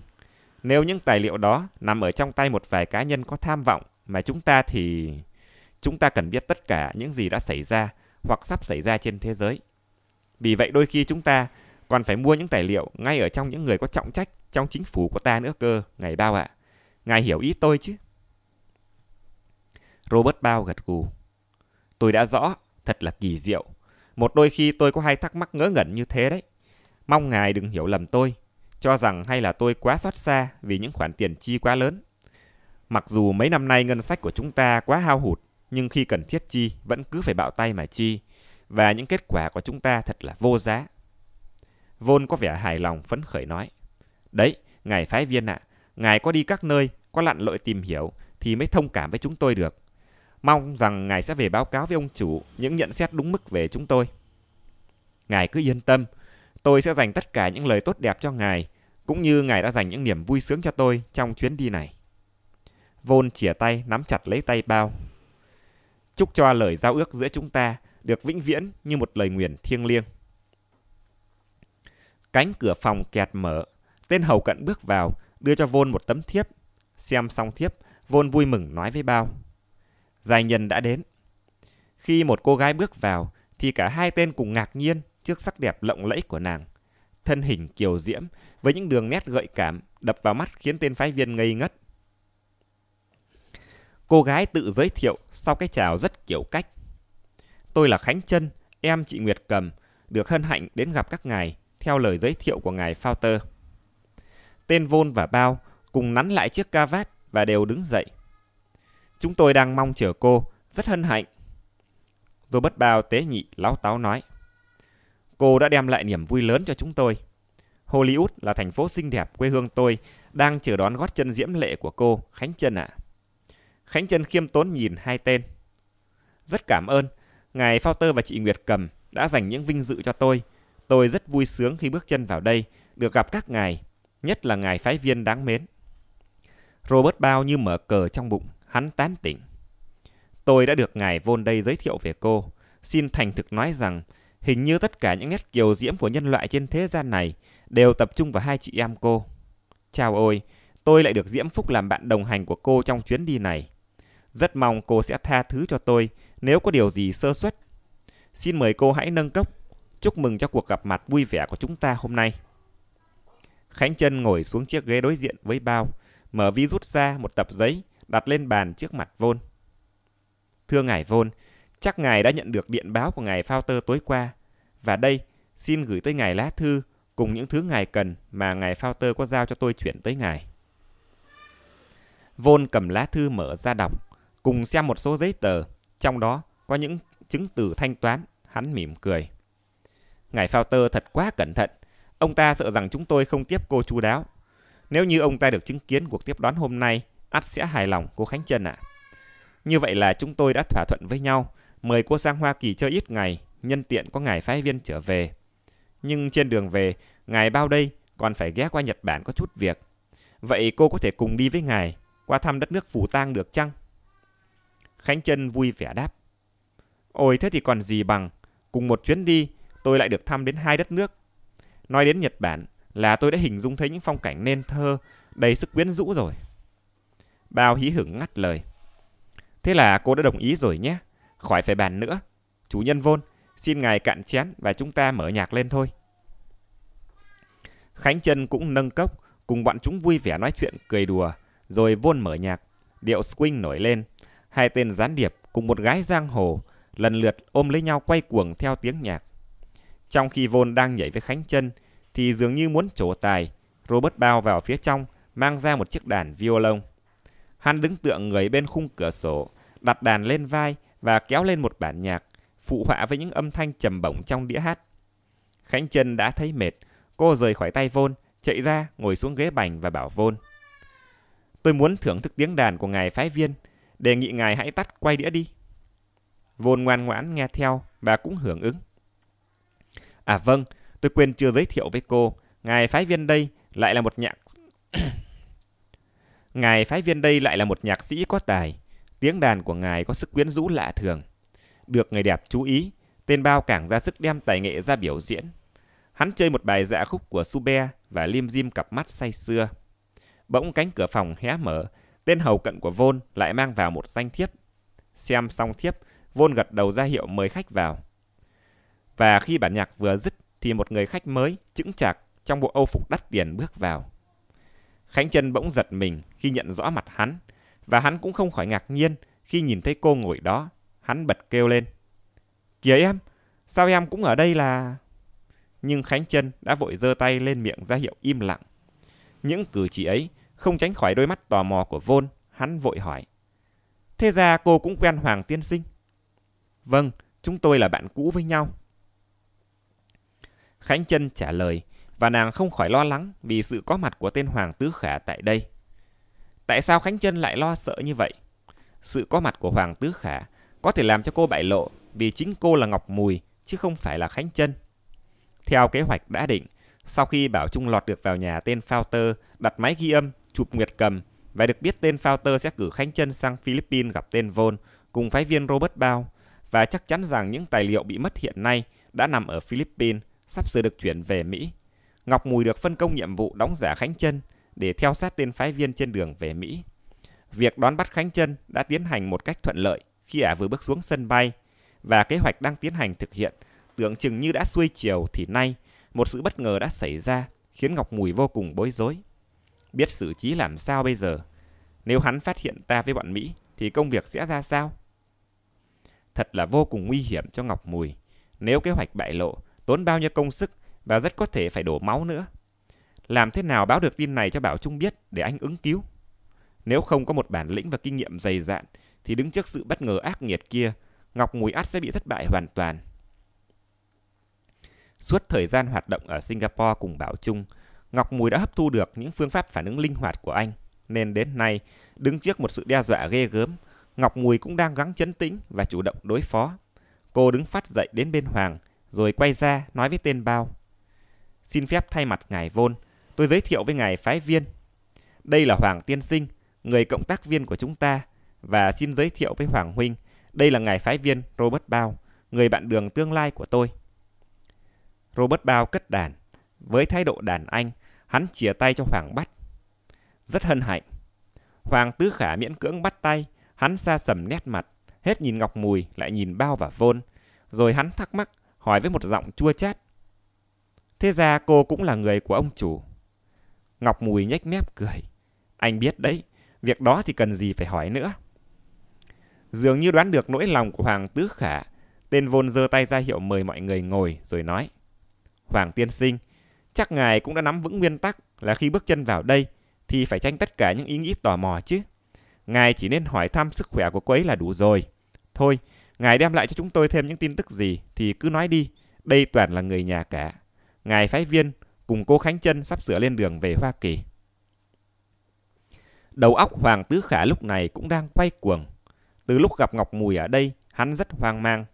Nếu những tài liệu đó nằm ở trong tay một vài cá nhân có tham vọng mà chúng ta thì chúng ta cần biết tất cả những gì đã xảy ra hoặc sắp xảy ra trên thế giới. Vì vậy đôi khi chúng ta còn phải mua những tài liệu ngay ở trong những người có trọng trách trong chính phủ của ta nữa cơ, ngài Bao ạ. À. Ngài hiểu ý tôi chứ? Robert Bao gật gù. Tôi đã rõ, thật là kỳ diệu. Một đôi khi tôi có hai thắc mắc ngớ ngẩn như thế đấy. Mong ngài đừng hiểu lầm tôi, cho rằng hay là tôi quá xót xa vì những khoản tiền chi quá lớn. Mặc dù mấy năm nay ngân sách của chúng ta quá hao hụt, nhưng khi cần thiết chi vẫn cứ phải bạo tay mà chi, và những kết quả của chúng ta thật là vô giá. Vôn có vẻ hài lòng phấn khởi nói. Đấy, ngài phái viên ạ, à, ngài có đi các nơi, có lặn lội tìm hiểu thì mới thông cảm với chúng tôi được. Mong rằng ngài sẽ về báo cáo với ông chủ những nhận xét đúng mức về chúng tôi. Ngài cứ yên tâm, tôi sẽ dành tất cả những lời tốt đẹp cho ngài, cũng như ngài đã dành những niềm vui sướng cho tôi trong chuyến đi này. Vôn chìa tay nắm chặt lấy tay bao. Chúc cho lời giao ước giữa chúng ta được vĩnh viễn như một lời nguyện thiêng liêng. Cánh cửa phòng kẹt mở, Tên hầu cận bước vào, đưa cho Vôn một tấm thiếp. Xem xong thiếp, Vôn vui mừng nói với bao. Giai nhân đã đến. Khi một cô gái bước vào, thì cả hai tên cùng ngạc nhiên trước sắc đẹp lộng lẫy của nàng. Thân hình kiều diễm với những đường nét gợi cảm đập vào mắt khiến tên phái viên ngây ngất. Cô gái tự giới thiệu sau cái chào rất kiểu cách. Tôi là Khánh Trân, em chị Nguyệt Cầm, được hân hạnh đến gặp các ngài theo lời giới thiệu của ngài Fouter. Tên Vôn và Bao cùng nắn lại chiếc ca vát và đều đứng dậy. Chúng tôi đang mong chờ cô, rất hân hạnh. Bất Bao tế nhị lão táo nói. Cô đã đem lại niềm vui lớn cho chúng tôi. Hollywood là thành phố xinh đẹp quê hương tôi, đang chờ đón gót chân diễm lệ của cô, Khánh Trân ạ. À. Khánh Trân khiêm tốn nhìn hai tên. Rất cảm ơn, ngài Fouter và chị Nguyệt Cầm đã dành những vinh dự cho tôi. Tôi rất vui sướng khi bước chân vào đây, được gặp các ngài nhất là ngài phái viên đáng mến. Robert bao như mở cờ trong bụng, hắn tán tỉnh. Tôi đã được ngài vôn đây giới thiệu về cô, xin thành thực nói rằng hình như tất cả những nét kiều diễm của nhân loại trên thế gian này đều tập trung vào hai chị em cô. Chào ôi, tôi lại được diễm phúc làm bạn đồng hành của cô trong chuyến đi này. Rất mong cô sẽ tha thứ cho tôi nếu có điều gì sơ suất. Xin mời cô hãy nâng cốc. Chúc mừng cho cuộc gặp mặt vui vẻ của chúng ta hôm nay. Khánh Trân ngồi xuống chiếc ghế đối diện với bao, mở ví rút ra một tập giấy, đặt lên bàn trước mặt Vôn. Thưa ngài Vôn, chắc ngài đã nhận được điện báo của ngài phao tơ tối qua, và đây xin gửi tới ngài lá thư cùng những thứ ngài cần mà ngài phao tơ có giao cho tôi chuyển tới ngài. Vôn cầm lá thư mở ra đọc, cùng xem một số giấy tờ, trong đó có những chứng từ thanh toán, hắn mỉm cười. Ngài phao tơ thật quá cẩn thận, Ông ta sợ rằng chúng tôi không tiếp cô chu đáo. Nếu như ông ta được chứng kiến cuộc tiếp đón hôm nay, ắt sẽ hài lòng cô Khánh Trân ạ. À. Như vậy là chúng tôi đã thỏa thuận với nhau, mời cô sang Hoa Kỳ chơi ít ngày, nhân tiện có ngài phái viên trở về. Nhưng trên đường về, ngài bao đây, còn phải ghé qua Nhật Bản có chút việc. Vậy cô có thể cùng đi với ngài, qua thăm đất nước phù tang được chăng? Khánh Trân vui vẻ đáp. Ôi thế thì còn gì bằng, cùng một chuyến đi, tôi lại được thăm đến hai đất nước Nói đến Nhật Bản là tôi đã hình dung thấy những phong cảnh nên thơ, đầy sức quyến rũ rồi. Bao hí hửng ngắt lời. Thế là cô đã đồng ý rồi nhé, khỏi phải bàn nữa. Chủ nhân vôn, xin ngài cạn chén và chúng ta mở nhạc lên thôi. Khánh Trân cũng nâng cốc, cùng bọn chúng vui vẻ nói chuyện cười đùa, rồi vôn mở nhạc, điệu swing nổi lên. Hai tên gián điệp cùng một gái giang hồ lần lượt ôm lấy nhau quay cuồng theo tiếng nhạc. Trong khi Vôn đang nhảy với Khánh chân thì dường như muốn trổ tài, Robert bao vào phía trong mang ra một chiếc đàn violon. Hắn đứng tượng người bên khung cửa sổ, đặt đàn lên vai và kéo lên một bản nhạc, phụ họa với những âm thanh trầm bổng trong đĩa hát. Khánh chân đã thấy mệt, cô rời khỏi tay Vôn, chạy ra ngồi xuống ghế bành và bảo Vôn. Tôi muốn thưởng thức tiếng đàn của ngài phái viên, đề nghị ngài hãy tắt quay đĩa đi. Vôn ngoan ngoãn nghe theo và cũng hưởng ứng. À vâng, tôi quên chưa giới thiệu với cô, ngài phái viên đây lại là một nhạc Ngài phái viên đây lại là một nhạc sĩ có tài, tiếng đàn của ngài có sức quyến rũ lạ thường. Được người đẹp chú ý, tên Bao càng ra sức đem tài nghệ ra biểu diễn. Hắn chơi một bài dạ khúc của Sube và lim jim cặp mắt say sưa. Bỗng cánh cửa phòng hé mở, tên hầu cận của Vôn lại mang vào một danh thiếp. Xem xong thiếp, Vôn gật đầu ra hiệu mời khách vào. Và khi bản nhạc vừa dứt thì một người khách mới, chững chạc trong bộ âu phục đắt tiền bước vào. Khánh Trân bỗng giật mình khi nhận rõ mặt hắn, và hắn cũng không khỏi ngạc nhiên khi nhìn thấy cô ngồi đó. Hắn bật kêu lên. Kìa em, sao em cũng ở đây là... Nhưng Khánh Trân đã vội giơ tay lên miệng ra hiệu im lặng. Những cử chỉ ấy không tránh khỏi đôi mắt tò mò của Vôn, hắn vội hỏi. Thế ra cô cũng quen Hoàng Tiên Sinh. Vâng, chúng tôi là bạn cũ với nhau. Khánh Trân trả lời và nàng không khỏi lo lắng vì sự có mặt của tên Hoàng Tứ Khả tại đây. Tại sao Khánh Trân lại lo sợ như vậy? Sự có mặt của Hoàng Tứ Khả có thể làm cho cô bại lộ vì chính cô là Ngọc Mùi chứ không phải là Khánh Trân. Theo kế hoạch đã định, sau khi Bảo Trung lọt được vào nhà tên Fouter, đặt máy ghi âm, chụp Nguyệt Cầm và được biết tên Fouter sẽ cử Khánh Trân sang Philippines gặp tên Von cùng phái viên Robert Bao và chắc chắn rằng những tài liệu bị mất hiện nay đã nằm ở Philippines sắp sửa được chuyển về Mỹ. Ngọc Mùi được phân công nhiệm vụ đóng giả Khánh Trân để theo sát tên phái viên trên đường về Mỹ. Việc đón bắt Khánh Trân đã tiến hành một cách thuận lợi khi ả vừa bước xuống sân bay và kế hoạch đang tiến hành thực hiện tưởng chừng như đã xuôi chiều thì nay một sự bất ngờ đã xảy ra khiến Ngọc Mùi vô cùng bối rối. Biết xử trí làm sao bây giờ? Nếu hắn phát hiện ta với bọn Mỹ thì công việc sẽ ra sao? Thật là vô cùng nguy hiểm cho Ngọc Mùi. Nếu kế hoạch bại lộ, tốn bao nhiêu công sức và rất có thể phải đổ máu nữa. Làm thế nào báo được tin này cho Bảo Trung biết để anh ứng cứu? Nếu không có một bản lĩnh và kinh nghiệm dày dạn thì đứng trước sự bất ngờ ác nghiệt kia, Ngọc Mùi Át sẽ bị thất bại hoàn toàn. Suốt thời gian hoạt động ở Singapore cùng Bảo Trung, Ngọc Mùi đã hấp thu được những phương pháp phản ứng linh hoạt của anh, nên đến nay, đứng trước một sự đe dọa ghê gớm, Ngọc Mùi cũng đang gắng chấn tĩnh và chủ động đối phó. Cô đứng phát dậy đến bên Hoàng, rồi quay ra nói với tên bao. Xin phép thay mặt ngài Vôn, tôi giới thiệu với ngài phái viên. Đây là Hoàng Tiên Sinh, người cộng tác viên của chúng ta, và xin giới thiệu với Hoàng Huynh, đây là ngài phái viên Robert Bao, người bạn đường tương lai của tôi. Robert Bao cất đàn, với thái độ đàn anh, hắn chìa tay cho Hoàng bắt. Rất hân hạnh. Hoàng Tứ Khả miễn cưỡng bắt tay, hắn xa sầm nét mặt, hết nhìn Ngọc Mùi lại nhìn Bao và Vôn. Rồi hắn thắc mắc hỏi với một giọng chua chát. Thế ra cô cũng là người của ông chủ. Ngọc Mùi nhếch mép cười. Anh biết đấy, việc đó thì cần gì phải hỏi nữa. Dường như đoán được nỗi lòng của Hoàng Tứ Khả, tên vôn giơ tay ra hiệu mời mọi người ngồi rồi nói. Hoàng tiên sinh, chắc ngài cũng đã nắm vững nguyên tắc là khi bước chân vào đây thì phải tránh tất cả những ý nghĩ tò mò chứ. Ngài chỉ nên hỏi thăm sức khỏe của cô ấy là đủ rồi. Thôi, Ngài đem lại cho chúng tôi thêm những tin tức gì thì cứ nói đi, đây toàn là người nhà cả. Ngài phái viên cùng cô Khánh Trân sắp sửa lên đường về Hoa Kỳ. Đầu óc Hoàng Tứ Khả lúc này cũng đang quay cuồng. Từ lúc gặp Ngọc Mùi ở đây, hắn rất hoang mang.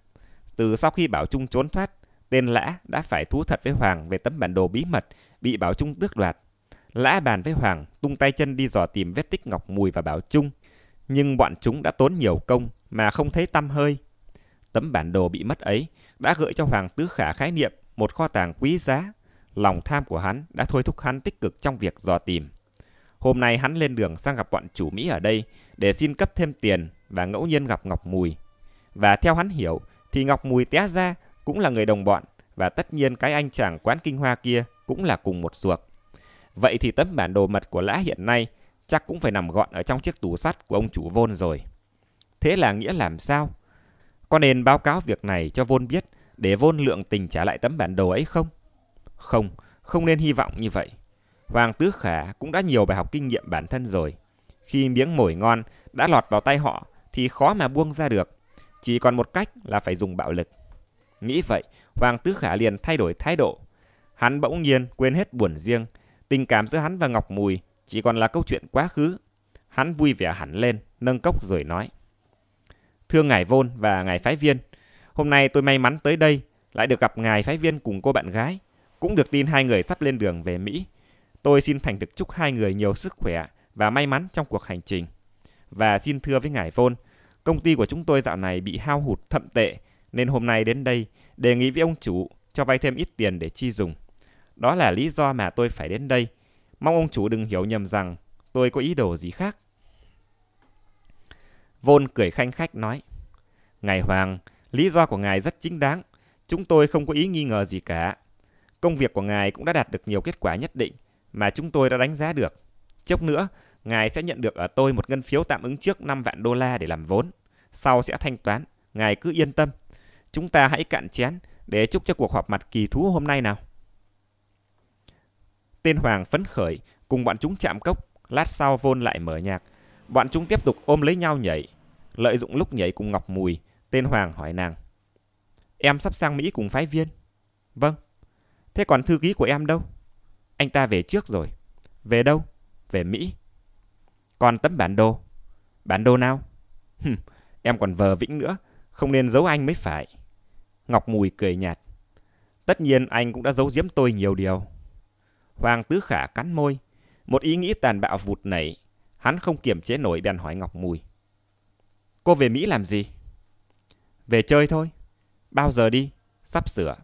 Từ sau khi Bảo Trung trốn thoát, tên Lã đã phải thú thật với Hoàng về tấm bản đồ bí mật bị Bảo Trung tước đoạt. Lã bàn với Hoàng tung tay chân đi dò tìm vết tích Ngọc Mùi và Bảo Trung. Nhưng bọn chúng đã tốn nhiều công mà không thấy tâm hơi. Tấm bản đồ bị mất ấy đã gợi cho Hoàng Tứ Khả khái niệm một kho tàng quý giá. Lòng tham của hắn đã thôi thúc hắn tích cực trong việc dò tìm. Hôm nay hắn lên đường sang gặp bọn chủ Mỹ ở đây để xin cấp thêm tiền và ngẫu nhiên gặp Ngọc Mùi. Và theo hắn hiểu thì Ngọc Mùi té ra cũng là người đồng bọn và tất nhiên cái anh chàng quán kinh hoa kia cũng là cùng một ruột. Vậy thì tấm bản đồ mật của lã hiện nay chắc cũng phải nằm gọn ở trong chiếc tủ sắt của ông chủ vôn rồi. Thế là nghĩa làm sao? Có nên báo cáo việc này cho Vôn biết để Vôn lượng tình trả lại tấm bản đồ ấy không? Không, không nên hy vọng như vậy. Hoàng Tứ Khả cũng đã nhiều bài học kinh nghiệm bản thân rồi. Khi miếng mồi ngon đã lọt vào tay họ thì khó mà buông ra được. Chỉ còn một cách là phải dùng bạo lực. Nghĩ vậy, Hoàng Tứ Khả liền thay đổi thái độ. Hắn bỗng nhiên quên hết buồn riêng. Tình cảm giữa hắn và Ngọc Mùi chỉ còn là câu chuyện quá khứ. Hắn vui vẻ hẳn lên, nâng cốc rồi nói. Thưa Ngài Vôn và Ngài Phái Viên, hôm nay tôi may mắn tới đây lại được gặp Ngài Phái Viên cùng cô bạn gái, cũng được tin hai người sắp lên đường về Mỹ. Tôi xin thành thực chúc hai người nhiều sức khỏe và may mắn trong cuộc hành trình. Và xin thưa với Ngài Vôn, công ty của chúng tôi dạo này bị hao hụt thậm tệ nên hôm nay đến đây đề nghị với ông chủ cho vay thêm ít tiền để chi dùng. Đó là lý do mà tôi phải đến đây. Mong ông chủ đừng hiểu nhầm rằng tôi có ý đồ gì khác. Vôn cười khanh khách nói, Ngài Hoàng, lý do của ngài rất chính đáng, chúng tôi không có ý nghi ngờ gì cả. Công việc của ngài cũng đã đạt được nhiều kết quả nhất định mà chúng tôi đã đánh giá được. Chốc nữa, ngài sẽ nhận được ở tôi một ngân phiếu tạm ứng trước 5 vạn đô la để làm vốn. Sau sẽ thanh toán, ngài cứ yên tâm. Chúng ta hãy cạn chén để chúc cho cuộc họp mặt kỳ thú hôm nay nào. Tên Hoàng phấn khởi, cùng bọn chúng chạm cốc, lát sau vôn lại mở nhạc, Bọn chúng tiếp tục ôm lấy nhau nhảy. Lợi dụng lúc nhảy cùng Ngọc Mùi, tên Hoàng hỏi nàng. Em sắp sang Mỹ cùng phái viên. Vâng. Thế còn thư ký của em đâu? Anh ta về trước rồi. Về đâu? Về Mỹ. Còn tấm bản đồ. Bản đồ nào? em còn vờ vĩnh nữa, không nên giấu anh mới phải. Ngọc Mùi cười nhạt. Tất nhiên anh cũng đã giấu giếm tôi nhiều điều. Hoàng Tứ Khả cắn môi, một ý nghĩ tàn bạo vụt nảy Hắn không kiềm chế nổi bèn hỏi Ngọc Mùi. Cô về Mỹ làm gì? Về chơi thôi. Bao giờ đi? Sắp sửa.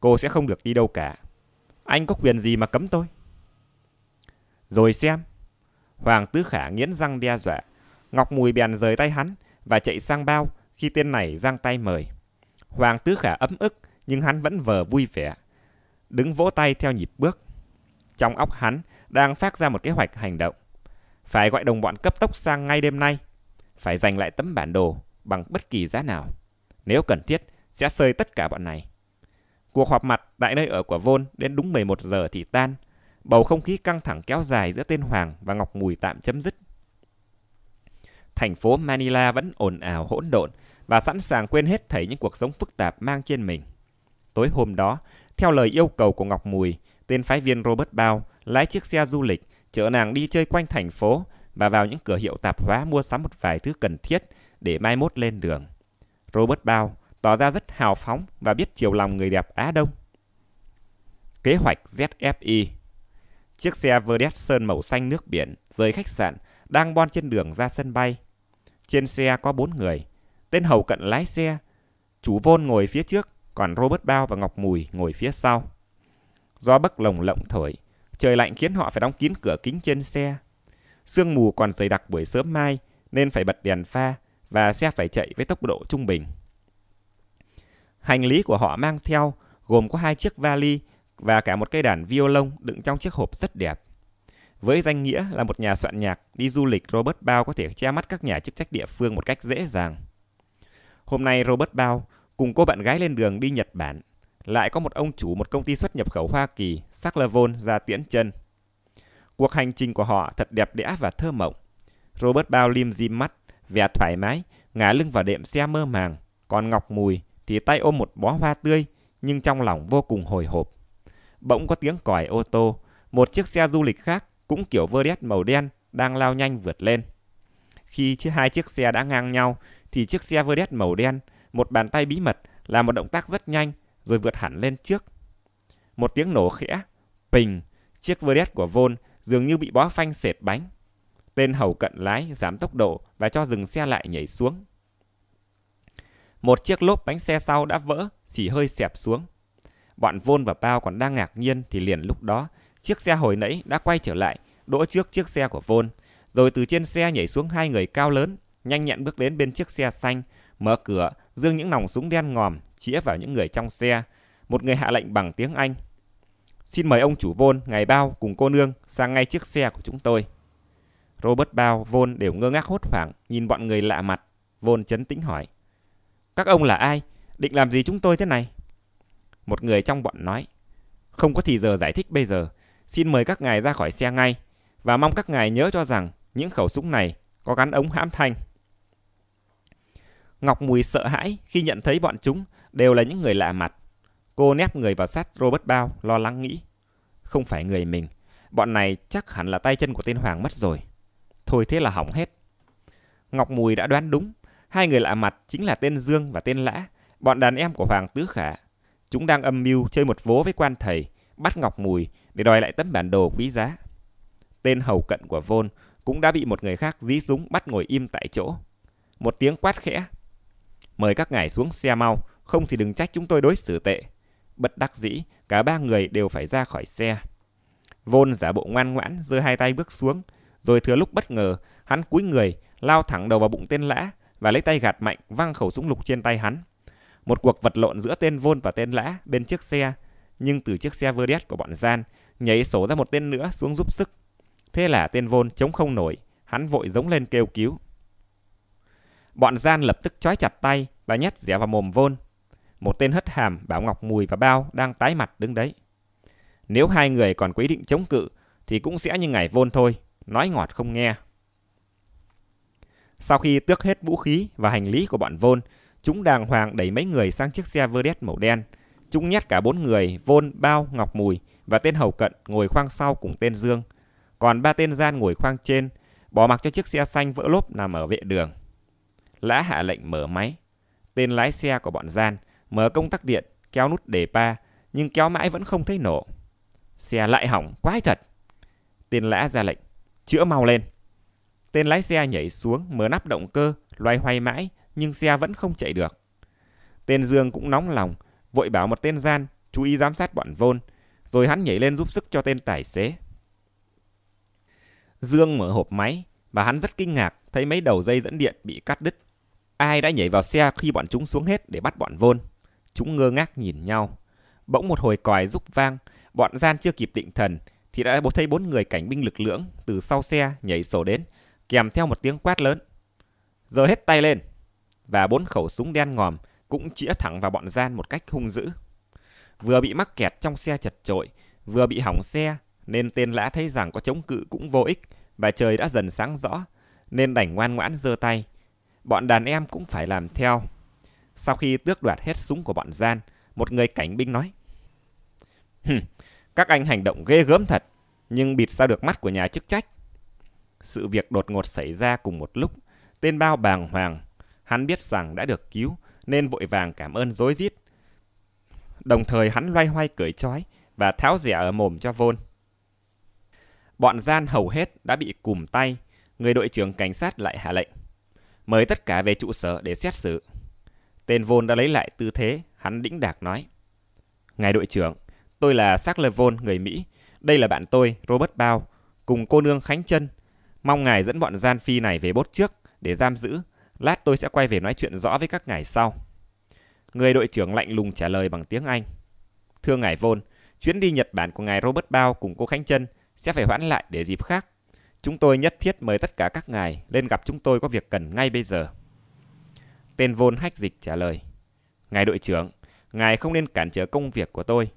Cô sẽ không được đi đâu cả. Anh có quyền gì mà cấm tôi? Rồi xem. Hoàng Tứ Khả nghiến răng đe dọa. Ngọc Mùi bèn rời tay hắn và chạy sang bao khi tên này giang tay mời. Hoàng Tứ Khả ấm ức nhưng hắn vẫn vờ vui vẻ. Đứng vỗ tay theo nhịp bước. Trong óc hắn đang phát ra một kế hoạch hành động. Phải gọi đồng bọn cấp tốc sang ngay đêm nay. Phải giành lại tấm bản đồ bằng bất kỳ giá nào. Nếu cần thiết, sẽ sơi tất cả bọn này. Cuộc họp mặt tại nơi ở của Vôn đến đúng 11 giờ thì tan. Bầu không khí căng thẳng kéo dài giữa tên Hoàng và Ngọc Mùi tạm chấm dứt. Thành phố Manila vẫn ồn ào hỗn độn và sẵn sàng quên hết thảy những cuộc sống phức tạp mang trên mình. Tối hôm đó, theo lời yêu cầu của Ngọc Mùi, tên phái viên Robert Bao lái chiếc xe du lịch chở nàng đi chơi quanh thành phố và vào những cửa hiệu tạp hóa mua sắm một vài thứ cần thiết để mai mốt lên đường. Robert Bao tỏ ra rất hào phóng và biết chiều lòng người đẹp Á Đông. Kế hoạch ZFI Chiếc xe Verdet sơn màu xanh nước biển rời khách sạn đang bon trên đường ra sân bay. Trên xe có bốn người. Tên hầu cận lái xe, chủ vôn ngồi phía trước, còn Robert Bao và Ngọc Mùi ngồi phía sau. Do bất lồng lộng thổi, Trời lạnh khiến họ phải đóng kín cửa kính trên xe. Sương mù còn dày đặc buổi sớm mai nên phải bật đèn pha và xe phải chạy với tốc độ trung bình. Hành lý của họ mang theo gồm có hai chiếc vali và cả một cây đàn violon đựng trong chiếc hộp rất đẹp. Với danh nghĩa là một nhà soạn nhạc, đi du lịch Robert Bao có thể che mắt các nhà chức trách địa phương một cách dễ dàng. Hôm nay Robert Bao cùng cô bạn gái lên đường đi Nhật Bản lại có một ông chủ một công ty xuất nhập khẩu Hoa Kỳ, Sacklervon ra tiễn chân. Cuộc hành trình của họ thật đẹp đẽ và thơ mộng. Robert Bao lim dim mắt, vẻ thoải mái, ngả lưng vào đệm xe mơ màng. Còn Ngọc Mùi thì tay ôm một bó hoa tươi, nhưng trong lòng vô cùng hồi hộp. Bỗng có tiếng còi ô tô, một chiếc xe du lịch khác cũng kiểu vơ đét màu đen đang lao nhanh vượt lên. Khi hai chiếc xe đã ngang nhau, thì chiếc xe vơ đét màu đen, một bàn tay bí mật là một động tác rất nhanh rồi vượt hẳn lên trước. Một tiếng nổ khẽ, pình, chiếc Verdes của Von dường như bị bó phanh sệt bánh. Tên hầu cận lái giảm tốc độ và cho dừng xe lại nhảy xuống. Một chiếc lốp bánh xe sau đã vỡ, chỉ hơi xẹp xuống. Bọn Von và Bao còn đang ngạc nhiên thì liền lúc đó, chiếc xe hồi nãy đã quay trở lại, đỗ trước chiếc xe của Von. rồi từ trên xe nhảy xuống hai người cao lớn, nhanh nhẹn bước đến bên chiếc xe xanh, mở cửa, dương những nòng súng đen ngòm, chĩa vào những người trong xe. Một người hạ lệnh bằng tiếng Anh. Xin mời ông chủ Von ngày bao cùng cô nương sang ngay chiếc xe của chúng tôi. Robert Bao, Von đều ngơ ngác hốt hoảng, nhìn bọn người lạ mặt. Von chấn tĩnh hỏi. Các ông là ai? Định làm gì chúng tôi thế này? Một người trong bọn nói. Không có thì giờ giải thích bây giờ. Xin mời các ngài ra khỏi xe ngay. Và mong các ngài nhớ cho rằng những khẩu súng này có gắn ống hãm thanh. Ngọc Mùi sợ hãi khi nhận thấy bọn chúng Đều là những người lạ mặt. Cô nép người vào sát Robert Bao, lo lắng nghĩ. Không phải người mình. Bọn này chắc hẳn là tay chân của tên Hoàng mất rồi. Thôi thế là hỏng hết. Ngọc Mùi đã đoán đúng. Hai người lạ mặt chính là tên Dương và tên Lã, bọn đàn em của Hoàng Tứ Khả. Chúng đang âm mưu chơi một vố với quan thầy, bắt Ngọc Mùi để đòi lại tấm bản đồ quý giá. Tên hầu cận của Vôn cũng đã bị một người khác dí dúng bắt ngồi im tại chỗ. Một tiếng quát khẽ. Mời các ngài xuống xe mau, không thì đừng trách chúng tôi đối xử tệ. Bất đắc dĩ, cả ba người đều phải ra khỏi xe. Vôn giả bộ ngoan ngoãn, giơ hai tay bước xuống, rồi thừa lúc bất ngờ, hắn cúi người, lao thẳng đầu vào bụng tên lã và lấy tay gạt mạnh văng khẩu súng lục trên tay hắn. Một cuộc vật lộn giữa tên Vôn và tên lã bên chiếc xe, nhưng từ chiếc xe Verdes của bọn gian, nhảy sổ ra một tên nữa xuống giúp sức. Thế là tên Vôn chống không nổi, hắn vội giống lên kêu cứu. Bọn gian lập tức trói chặt tay và nhét rẻ vào mồm Vôn một tên hất hàm bảo Ngọc Mùi và Bao đang tái mặt đứng đấy. Nếu hai người còn quyết định chống cự thì cũng sẽ như ngày vôn thôi, nói ngọt không nghe. Sau khi tước hết vũ khí và hành lý của bọn vôn, chúng đàng hoàng đẩy mấy người sang chiếc xe Verdes màu đen. Chúng nhét cả bốn người, vôn, bao, ngọc mùi và tên hầu cận ngồi khoang sau cùng tên Dương. Còn ba tên gian ngồi khoang trên, bỏ mặc cho chiếc xe xanh vỡ lốp nằm ở vệ đường. Lã hạ lệnh mở máy. Tên lái xe của bọn gian, mở công tắc điện, kéo nút để pa, nhưng kéo mãi vẫn không thấy nổ. Xe lại hỏng, quái thật. Tên lã ra lệnh, chữa mau lên. Tên lái xe nhảy xuống, mở nắp động cơ, loay hoay mãi, nhưng xe vẫn không chạy được. Tên Dương cũng nóng lòng, vội bảo một tên gian, chú ý giám sát bọn vôn, rồi hắn nhảy lên giúp sức cho tên tài xế. Dương mở hộp máy, và hắn rất kinh ngạc thấy mấy đầu dây dẫn điện bị cắt đứt. Ai đã nhảy vào xe khi bọn chúng xuống hết để bắt bọn vôn? Chúng ngơ ngác nhìn nhau. Bỗng một hồi còi rúc vang, bọn gian chưa kịp định thần thì đã thấy bốn người cảnh binh lực lưỡng từ sau xe nhảy sổ đến, kèm theo một tiếng quát lớn. Giờ hết tay lên! Và bốn khẩu súng đen ngòm cũng chĩa thẳng vào bọn gian một cách hung dữ. Vừa bị mắc kẹt trong xe chật trội, vừa bị hỏng xe, nên tên lã thấy rằng có chống cự cũng vô ích và trời đã dần sáng rõ, nên đành ngoan ngoãn giơ tay. Bọn đàn em cũng phải làm theo. Sau khi tước đoạt hết súng của bọn gian, một người cảnh binh nói. "hừ, các anh hành động ghê gớm thật, nhưng bịt sao được mắt của nhà chức trách. Sự việc đột ngột xảy ra cùng một lúc, tên bao bàng hoàng. Hắn biết rằng đã được cứu, nên vội vàng cảm ơn dối rít. Đồng thời hắn loay hoay cười chói và tháo rẻ ở mồm cho vôn. Bọn gian hầu hết đã bị cùm tay, người đội trưởng cảnh sát lại hạ lệnh. Mời tất cả về trụ sở để xét xử. Tên Vôn đã lấy lại tư thế, hắn đĩnh đạc nói. Ngài đội trưởng, tôi là Sackler Vôn, người Mỹ. Đây là bạn tôi, Robert Bao, cùng cô nương Khánh Trân. Mong ngài dẫn bọn gian phi này về bốt trước để giam giữ. Lát tôi sẽ quay về nói chuyện rõ với các ngài sau. Người đội trưởng lạnh lùng trả lời bằng tiếng Anh. Thưa ngài Vôn, chuyến đi Nhật Bản của ngài Robert Bao cùng cô Khánh Trân sẽ phải hoãn lại để dịp khác. Chúng tôi nhất thiết mời tất cả các ngài lên gặp chúng tôi có việc cần ngay bây giờ. Tên vôn hách dịch trả lời. Ngài đội trưởng, ngài không nên cản trở công việc của tôi.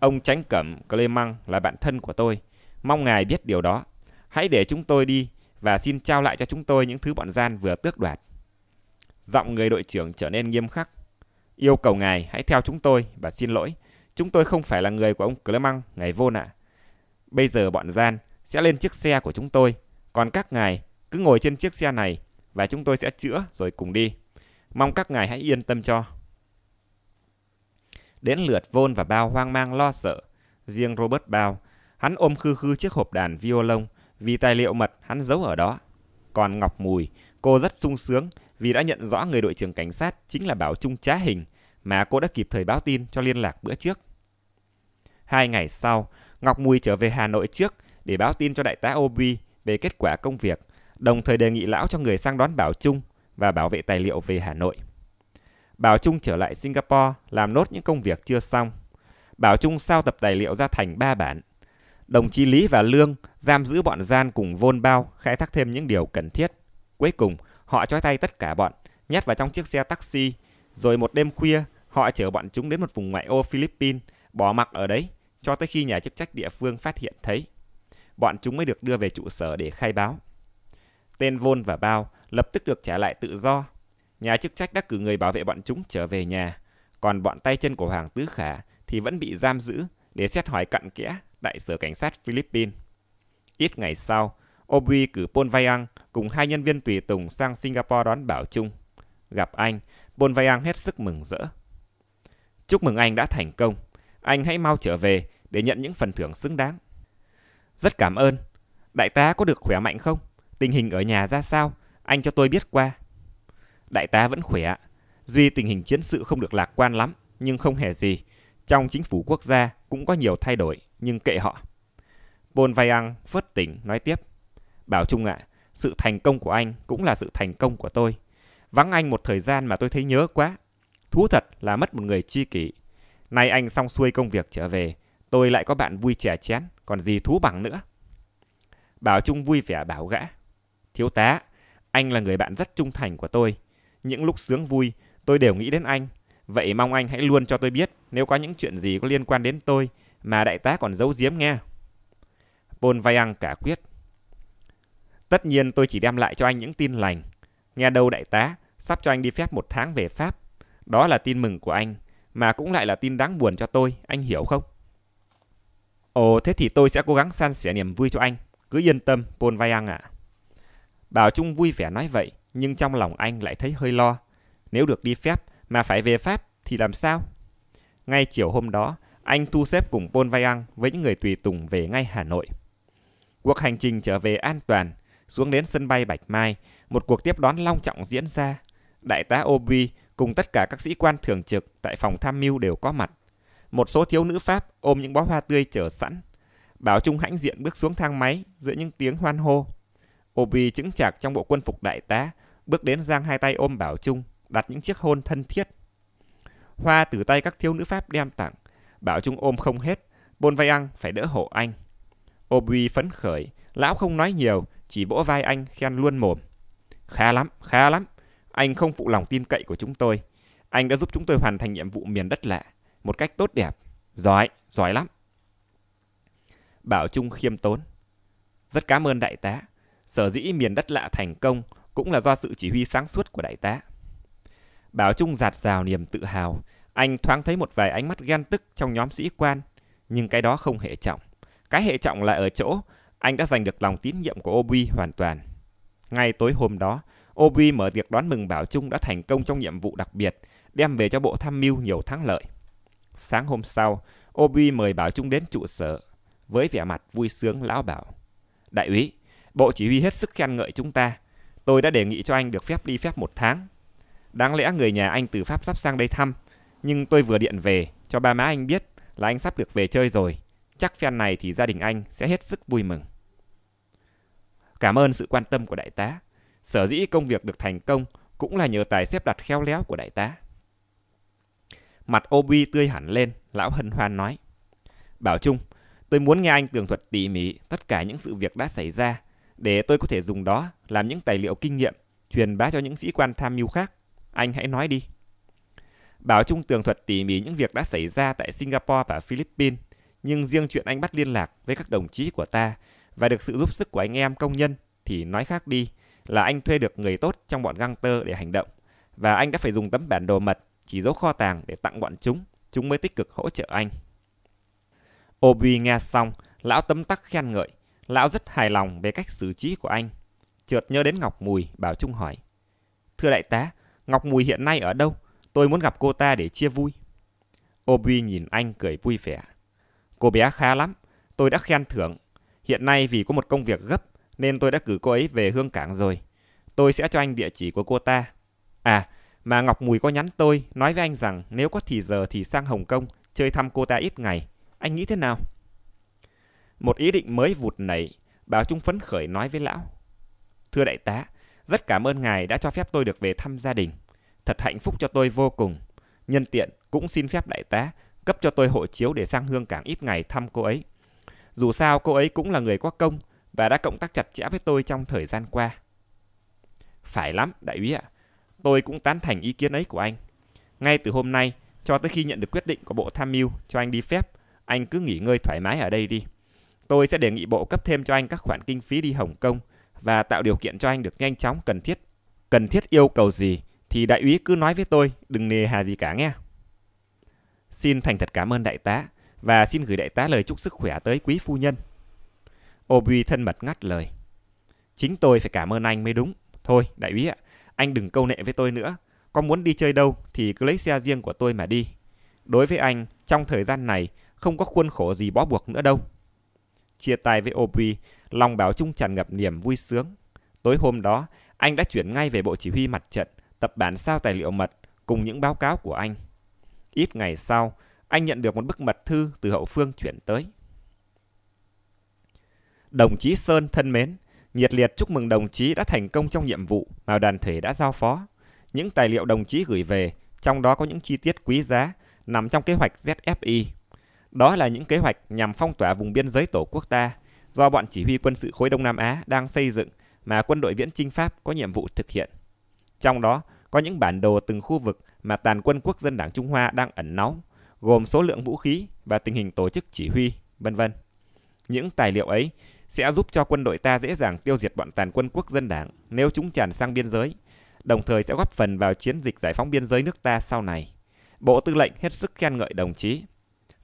Ông Tránh Cẩm Clemang là bạn thân của tôi. Mong ngài biết điều đó. Hãy để chúng tôi đi và xin trao lại cho chúng tôi những thứ bọn gian vừa tước đoạt. Giọng người đội trưởng trở nên nghiêm khắc. Yêu cầu ngài hãy theo chúng tôi và xin lỗi. Chúng tôi không phải là người của ông Clemang, ngài vôn ạ. À. Bây giờ bọn gian sẽ lên chiếc xe của chúng tôi. Còn các ngài cứ ngồi trên chiếc xe này và chúng tôi sẽ chữa rồi cùng đi. Mong các ngài hãy yên tâm cho. Đến lượt Vôn và Bao hoang mang lo sợ. Riêng Robert Bao, hắn ôm khư khư chiếc hộp đàn violon vì tài liệu mật hắn giấu ở đó. Còn Ngọc Mùi, cô rất sung sướng vì đã nhận rõ người đội trưởng cảnh sát chính là Bảo Trung trá hình mà cô đã kịp thời báo tin cho liên lạc bữa trước. Hai ngày sau, Ngọc Mùi trở về Hà Nội trước để báo tin cho đại tá Obi về kết quả công việc, đồng thời đề nghị lão cho người sang đón Bảo Trung và bảo vệ tài liệu về Hà Nội. Bảo Trung trở lại Singapore làm nốt những công việc chưa xong. Bảo Trung sao tập tài liệu ra thành ba bản. Đồng chí Lý và Lương giam giữ bọn gian cùng vôn bao khai thác thêm những điều cần thiết. Cuối cùng, họ trói tay tất cả bọn, nhét vào trong chiếc xe taxi. Rồi một đêm khuya, họ chở bọn chúng đến một vùng ngoại ô Philippines, bỏ mặc ở đấy, cho tới khi nhà chức trách địa phương phát hiện thấy. Bọn chúng mới được đưa về trụ sở để khai báo. Tên Von và Bao lập tức được trả lại tự do. Nhà chức trách đã cử người bảo vệ bọn chúng trở về nhà, còn bọn tay chân của Hoàng Tứ Khả thì vẫn bị giam giữ để xét hỏi cặn kẽ tại sở cảnh sát Philippines. Ít ngày sau, Obi cử Paul Vayang cùng hai nhân viên tùy tùng sang Singapore đón Bảo Trung. Gặp anh, Paul Vayang hết sức mừng rỡ. Chúc mừng anh đã thành công. Anh hãy mau trở về để nhận những phần thưởng xứng đáng. Rất cảm ơn. Đại tá có được khỏe mạnh không? Tình hình ở nhà ra sao? Anh cho tôi biết qua. Đại tá vẫn khỏe. Duy tình hình chiến sự không được lạc quan lắm, nhưng không hề gì. Trong chính phủ quốc gia cũng có nhiều thay đổi, nhưng kệ họ. Paul ăn vớt tỉnh nói tiếp. Bảo Trung ạ, à, sự thành công của anh cũng là sự thành công của tôi. Vắng anh một thời gian mà tôi thấy nhớ quá. Thú thật là mất một người chi kỷ. Nay anh xong xuôi công việc trở về, tôi lại có bạn vui trẻ chén, còn gì thú bằng nữa. Bảo Trung vui vẻ bảo gã. Thiếu tá, anh là người bạn rất trung thành của tôi. Những lúc sướng vui, tôi đều nghĩ đến anh. Vậy mong anh hãy luôn cho tôi biết nếu có những chuyện gì có liên quan đến tôi mà đại tá còn giấu giếm nghe. Paul Vayang cả quyết. Tất nhiên tôi chỉ đem lại cho anh những tin lành. Nghe đâu đại tá, sắp cho anh đi phép một tháng về Pháp. Đó là tin mừng của anh, mà cũng lại là tin đáng buồn cho tôi, anh hiểu không? Ồ, thế thì tôi sẽ cố gắng san sẻ niềm vui cho anh. Cứ yên tâm, Paul Vayang ạ. À. Bảo Trung vui vẻ nói vậy, nhưng trong lòng anh lại thấy hơi lo. Nếu được đi phép mà phải về Pháp thì làm sao? Ngay chiều hôm đó, anh thu xếp cùng Paul Vayang với những người tùy tùng về ngay Hà Nội. Cuộc hành trình trở về an toàn, xuống đến sân bay Bạch Mai, một cuộc tiếp đón long trọng diễn ra. Đại tá Obi cùng tất cả các sĩ quan thường trực tại phòng tham mưu đều có mặt. Một số thiếu nữ Pháp ôm những bó hoa tươi chờ sẵn. Bảo Trung hãnh diện bước xuống thang máy giữa những tiếng hoan hô. Obi chững chạc trong bộ quân phục đại tá, bước đến giang hai tay ôm Bảo Trung, đặt những chiếc hôn thân thiết. Hoa từ tay các thiếu nữ Pháp đem tặng, Bảo Trung ôm không hết, Bôn Vai Ăn phải đỡ hộ anh. Obi phấn khởi, lão không nói nhiều, chỉ vỗ vai anh khen luôn mồm. Khá lắm, khá lắm, anh không phụ lòng tin cậy của chúng tôi. Anh đã giúp chúng tôi hoàn thành nhiệm vụ miền đất lạ một cách tốt đẹp. Giỏi, giỏi lắm. Bảo Trung khiêm tốn. Rất cảm ơn đại tá. Sở dĩ miền đất lạ thành công cũng là do sự chỉ huy sáng suốt của đại tá. Bảo Trung giạt rào niềm tự hào, anh thoáng thấy một vài ánh mắt ghen tức trong nhóm sĩ quan, nhưng cái đó không hệ trọng. Cái hệ trọng là ở chỗ anh đã giành được lòng tín nhiệm của Obi hoàn toàn. Ngay tối hôm đó, Obi mở tiệc đón mừng Bảo Trung đã thành công trong nhiệm vụ đặc biệt, đem về cho bộ tham mưu nhiều thắng lợi. Sáng hôm sau, Obi mời Bảo Trung đến trụ sở. Với vẻ mặt vui sướng, lão bảo. Đại úy, Bộ chỉ huy hết sức khen ngợi chúng ta. Tôi đã đề nghị cho anh được phép đi phép một tháng. Đáng lẽ người nhà anh từ Pháp sắp sang đây thăm, nhưng tôi vừa điện về cho ba má anh biết là anh sắp được về chơi rồi. Chắc phen này thì gia đình anh sẽ hết sức vui mừng. Cảm ơn sự quan tâm của đại tá. Sở dĩ công việc được thành công cũng là nhờ tài xếp đặt khéo léo của đại tá. Mặt Obi tươi hẳn lên, lão hân hoan nói. Bảo Trung, tôi muốn nghe anh tường thuật tỉ mỉ tất cả những sự việc đã xảy ra để tôi có thể dùng đó làm những tài liệu kinh nghiệm truyền bá cho những sĩ quan tham mưu khác. Anh hãy nói đi. Bảo Trung tường thuật tỉ mỉ những việc đã xảy ra tại Singapore và Philippines, nhưng riêng chuyện anh bắt liên lạc với các đồng chí của ta và được sự giúp sức của anh em công nhân thì nói khác đi là anh thuê được người tốt trong bọn găng tơ để hành động và anh đã phải dùng tấm bản đồ mật chỉ dấu kho tàng để tặng bọn chúng, chúng mới tích cực hỗ trợ anh. Obi nghe xong, lão tấm tắc khen ngợi, Lão rất hài lòng về cách xử trí của anh. Chợt nhớ đến Ngọc Mùi, bảo Trung hỏi. Thưa đại tá, Ngọc Mùi hiện nay ở đâu? Tôi muốn gặp cô ta để chia vui. Obi nhìn anh cười vui vẻ. Cô bé khá lắm, tôi đã khen thưởng. Hiện nay vì có một công việc gấp nên tôi đã cử cô ấy về Hương Cảng rồi. Tôi sẽ cho anh địa chỉ của cô ta. À, mà Ngọc Mùi có nhắn tôi nói với anh rằng nếu có thì giờ thì sang Hồng Kông chơi thăm cô ta ít ngày. Anh nghĩ thế nào? Một ý định mới vụt nảy, Bảo Trung phấn khởi nói với lão. Thưa đại tá, rất cảm ơn ngài đã cho phép tôi được về thăm gia đình. Thật hạnh phúc cho tôi vô cùng. Nhân tiện cũng xin phép đại tá cấp cho tôi hộ chiếu để sang hương cảng ít ngày thăm cô ấy. Dù sao cô ấy cũng là người có công và đã cộng tác chặt chẽ với tôi trong thời gian qua. Phải lắm, đại úy ạ. Tôi cũng tán thành ý kiến ấy của anh. Ngay từ hôm nay cho tới khi nhận được quyết định của bộ tham mưu cho anh đi phép, anh cứ nghỉ ngơi thoải mái ở đây đi. Tôi sẽ đề nghị bộ cấp thêm cho anh các khoản kinh phí đi Hồng Kông và tạo điều kiện cho anh được nhanh chóng cần thiết. Cần thiết yêu cầu gì thì đại úy cứ nói với tôi, đừng nề hà gì cả nghe. Xin thành thật cảm ơn đại tá và xin gửi đại tá lời chúc sức khỏe tới quý phu nhân. obi thân mật ngắt lời. Chính tôi phải cảm ơn anh mới đúng. Thôi, đại úy ạ, anh đừng câu nệ với tôi nữa. Có muốn đi chơi đâu thì cứ lấy xe riêng của tôi mà đi. Đối với anh, trong thời gian này không có khuôn khổ gì bó buộc nữa đâu chia tay với Aubrey, lòng Bảo Trung tràn ngập niềm vui sướng. Tối hôm đó, anh đã chuyển ngay về Bộ Chỉ huy Mặt trận, tập bản sao tài liệu mật cùng những báo cáo của anh. Ít ngày sau, anh nhận được một bức mật thư từ hậu phương chuyển tới. Đồng chí Sơn thân mến, nhiệt liệt chúc mừng đồng chí đã thành công trong nhiệm vụ mà đoàn thể đã giao phó. Những tài liệu đồng chí gửi về, trong đó có những chi tiết quý giá, nằm trong kế hoạch ZFI đó là những kế hoạch nhằm phong tỏa vùng biên giới tổ quốc ta do bọn chỉ huy quân sự khối Đông Nam Á đang xây dựng mà quân đội viễn chinh Pháp có nhiệm vụ thực hiện. Trong đó có những bản đồ từng khu vực mà tàn quân quốc dân đảng Trung Hoa đang ẩn náu, gồm số lượng vũ khí và tình hình tổ chức chỉ huy, vân vân. Những tài liệu ấy sẽ giúp cho quân đội ta dễ dàng tiêu diệt bọn tàn quân quốc dân đảng nếu chúng tràn sang biên giới, đồng thời sẽ góp phần vào chiến dịch giải phóng biên giới nước ta sau này. Bộ Tư lệnh hết sức khen ngợi đồng chí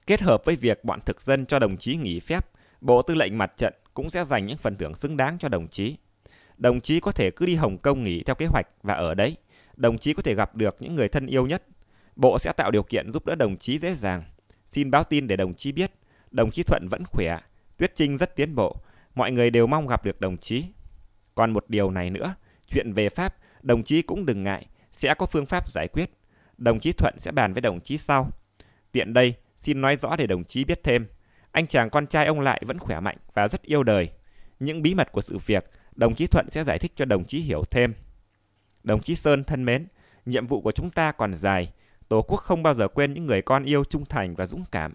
Kết hợp với việc bọn thực dân cho đồng chí nghỉ phép, Bộ Tư lệnh Mặt trận cũng sẽ dành những phần thưởng xứng đáng cho đồng chí. Đồng chí có thể cứ đi Hồng Kông nghỉ theo kế hoạch và ở đấy, đồng chí có thể gặp được những người thân yêu nhất. Bộ sẽ tạo điều kiện giúp đỡ đồng chí dễ dàng. Xin báo tin để đồng chí biết, đồng chí Thuận vẫn khỏe, Tuyết Trinh rất tiến bộ, mọi người đều mong gặp được đồng chí. Còn một điều này nữa, chuyện về Pháp, đồng chí cũng đừng ngại, sẽ có phương pháp giải quyết. Đồng chí Thuận sẽ bàn với đồng chí sau. Tiện đây, Xin nói rõ để đồng chí biết thêm, anh chàng con trai ông lại vẫn khỏe mạnh và rất yêu đời. Những bí mật của sự việc, đồng chí Thuận sẽ giải thích cho đồng chí hiểu thêm. Đồng chí Sơn thân mến, nhiệm vụ của chúng ta còn dài. Tổ quốc không bao giờ quên những người con yêu trung thành và dũng cảm.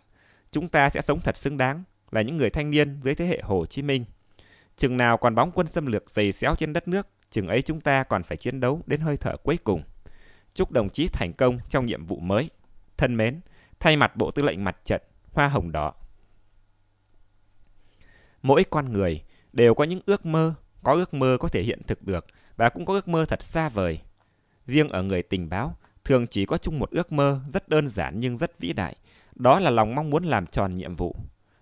Chúng ta sẽ sống thật xứng đáng, là những người thanh niên dưới thế hệ Hồ Chí Minh. Chừng nào còn bóng quân xâm lược dày xéo trên đất nước, chừng ấy chúng ta còn phải chiến đấu đến hơi thở cuối cùng. Chúc đồng chí thành công trong nhiệm vụ mới. Thân mến, thay mặt Bộ Tư lệnh Mặt trận Hoa Hồng Đỏ. Mỗi con người đều có những ước mơ, có ước mơ có thể hiện thực được và cũng có ước mơ thật xa vời. Riêng ở người tình báo, thường chỉ có chung một ước mơ rất đơn giản nhưng rất vĩ đại, đó là lòng mong muốn làm tròn nhiệm vụ.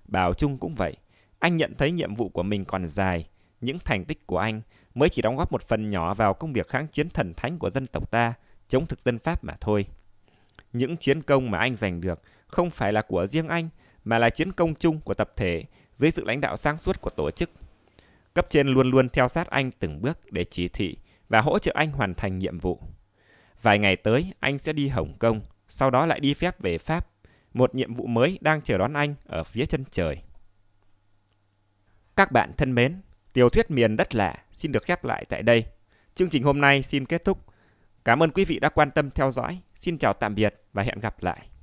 Bảo Trung cũng vậy, anh nhận thấy nhiệm vụ của mình còn dài, những thành tích của anh mới chỉ đóng góp một phần nhỏ vào công việc kháng chiến thần thánh của dân tộc ta, chống thực dân Pháp mà thôi những chiến công mà anh giành được không phải là của riêng anh mà là chiến công chung của tập thể dưới sự lãnh đạo sáng suốt của tổ chức. Cấp trên luôn luôn theo sát anh từng bước để chỉ thị và hỗ trợ anh hoàn thành nhiệm vụ. Vài ngày tới, anh sẽ đi Hồng Kông, sau đó lại đi phép về Pháp. Một nhiệm vụ mới đang chờ đón anh ở phía chân trời. Các bạn thân mến, tiểu thuyết miền đất lạ xin được khép lại tại đây. Chương trình hôm nay xin kết thúc Cảm ơn quý vị đã quan tâm theo dõi. Xin chào tạm biệt và hẹn gặp lại.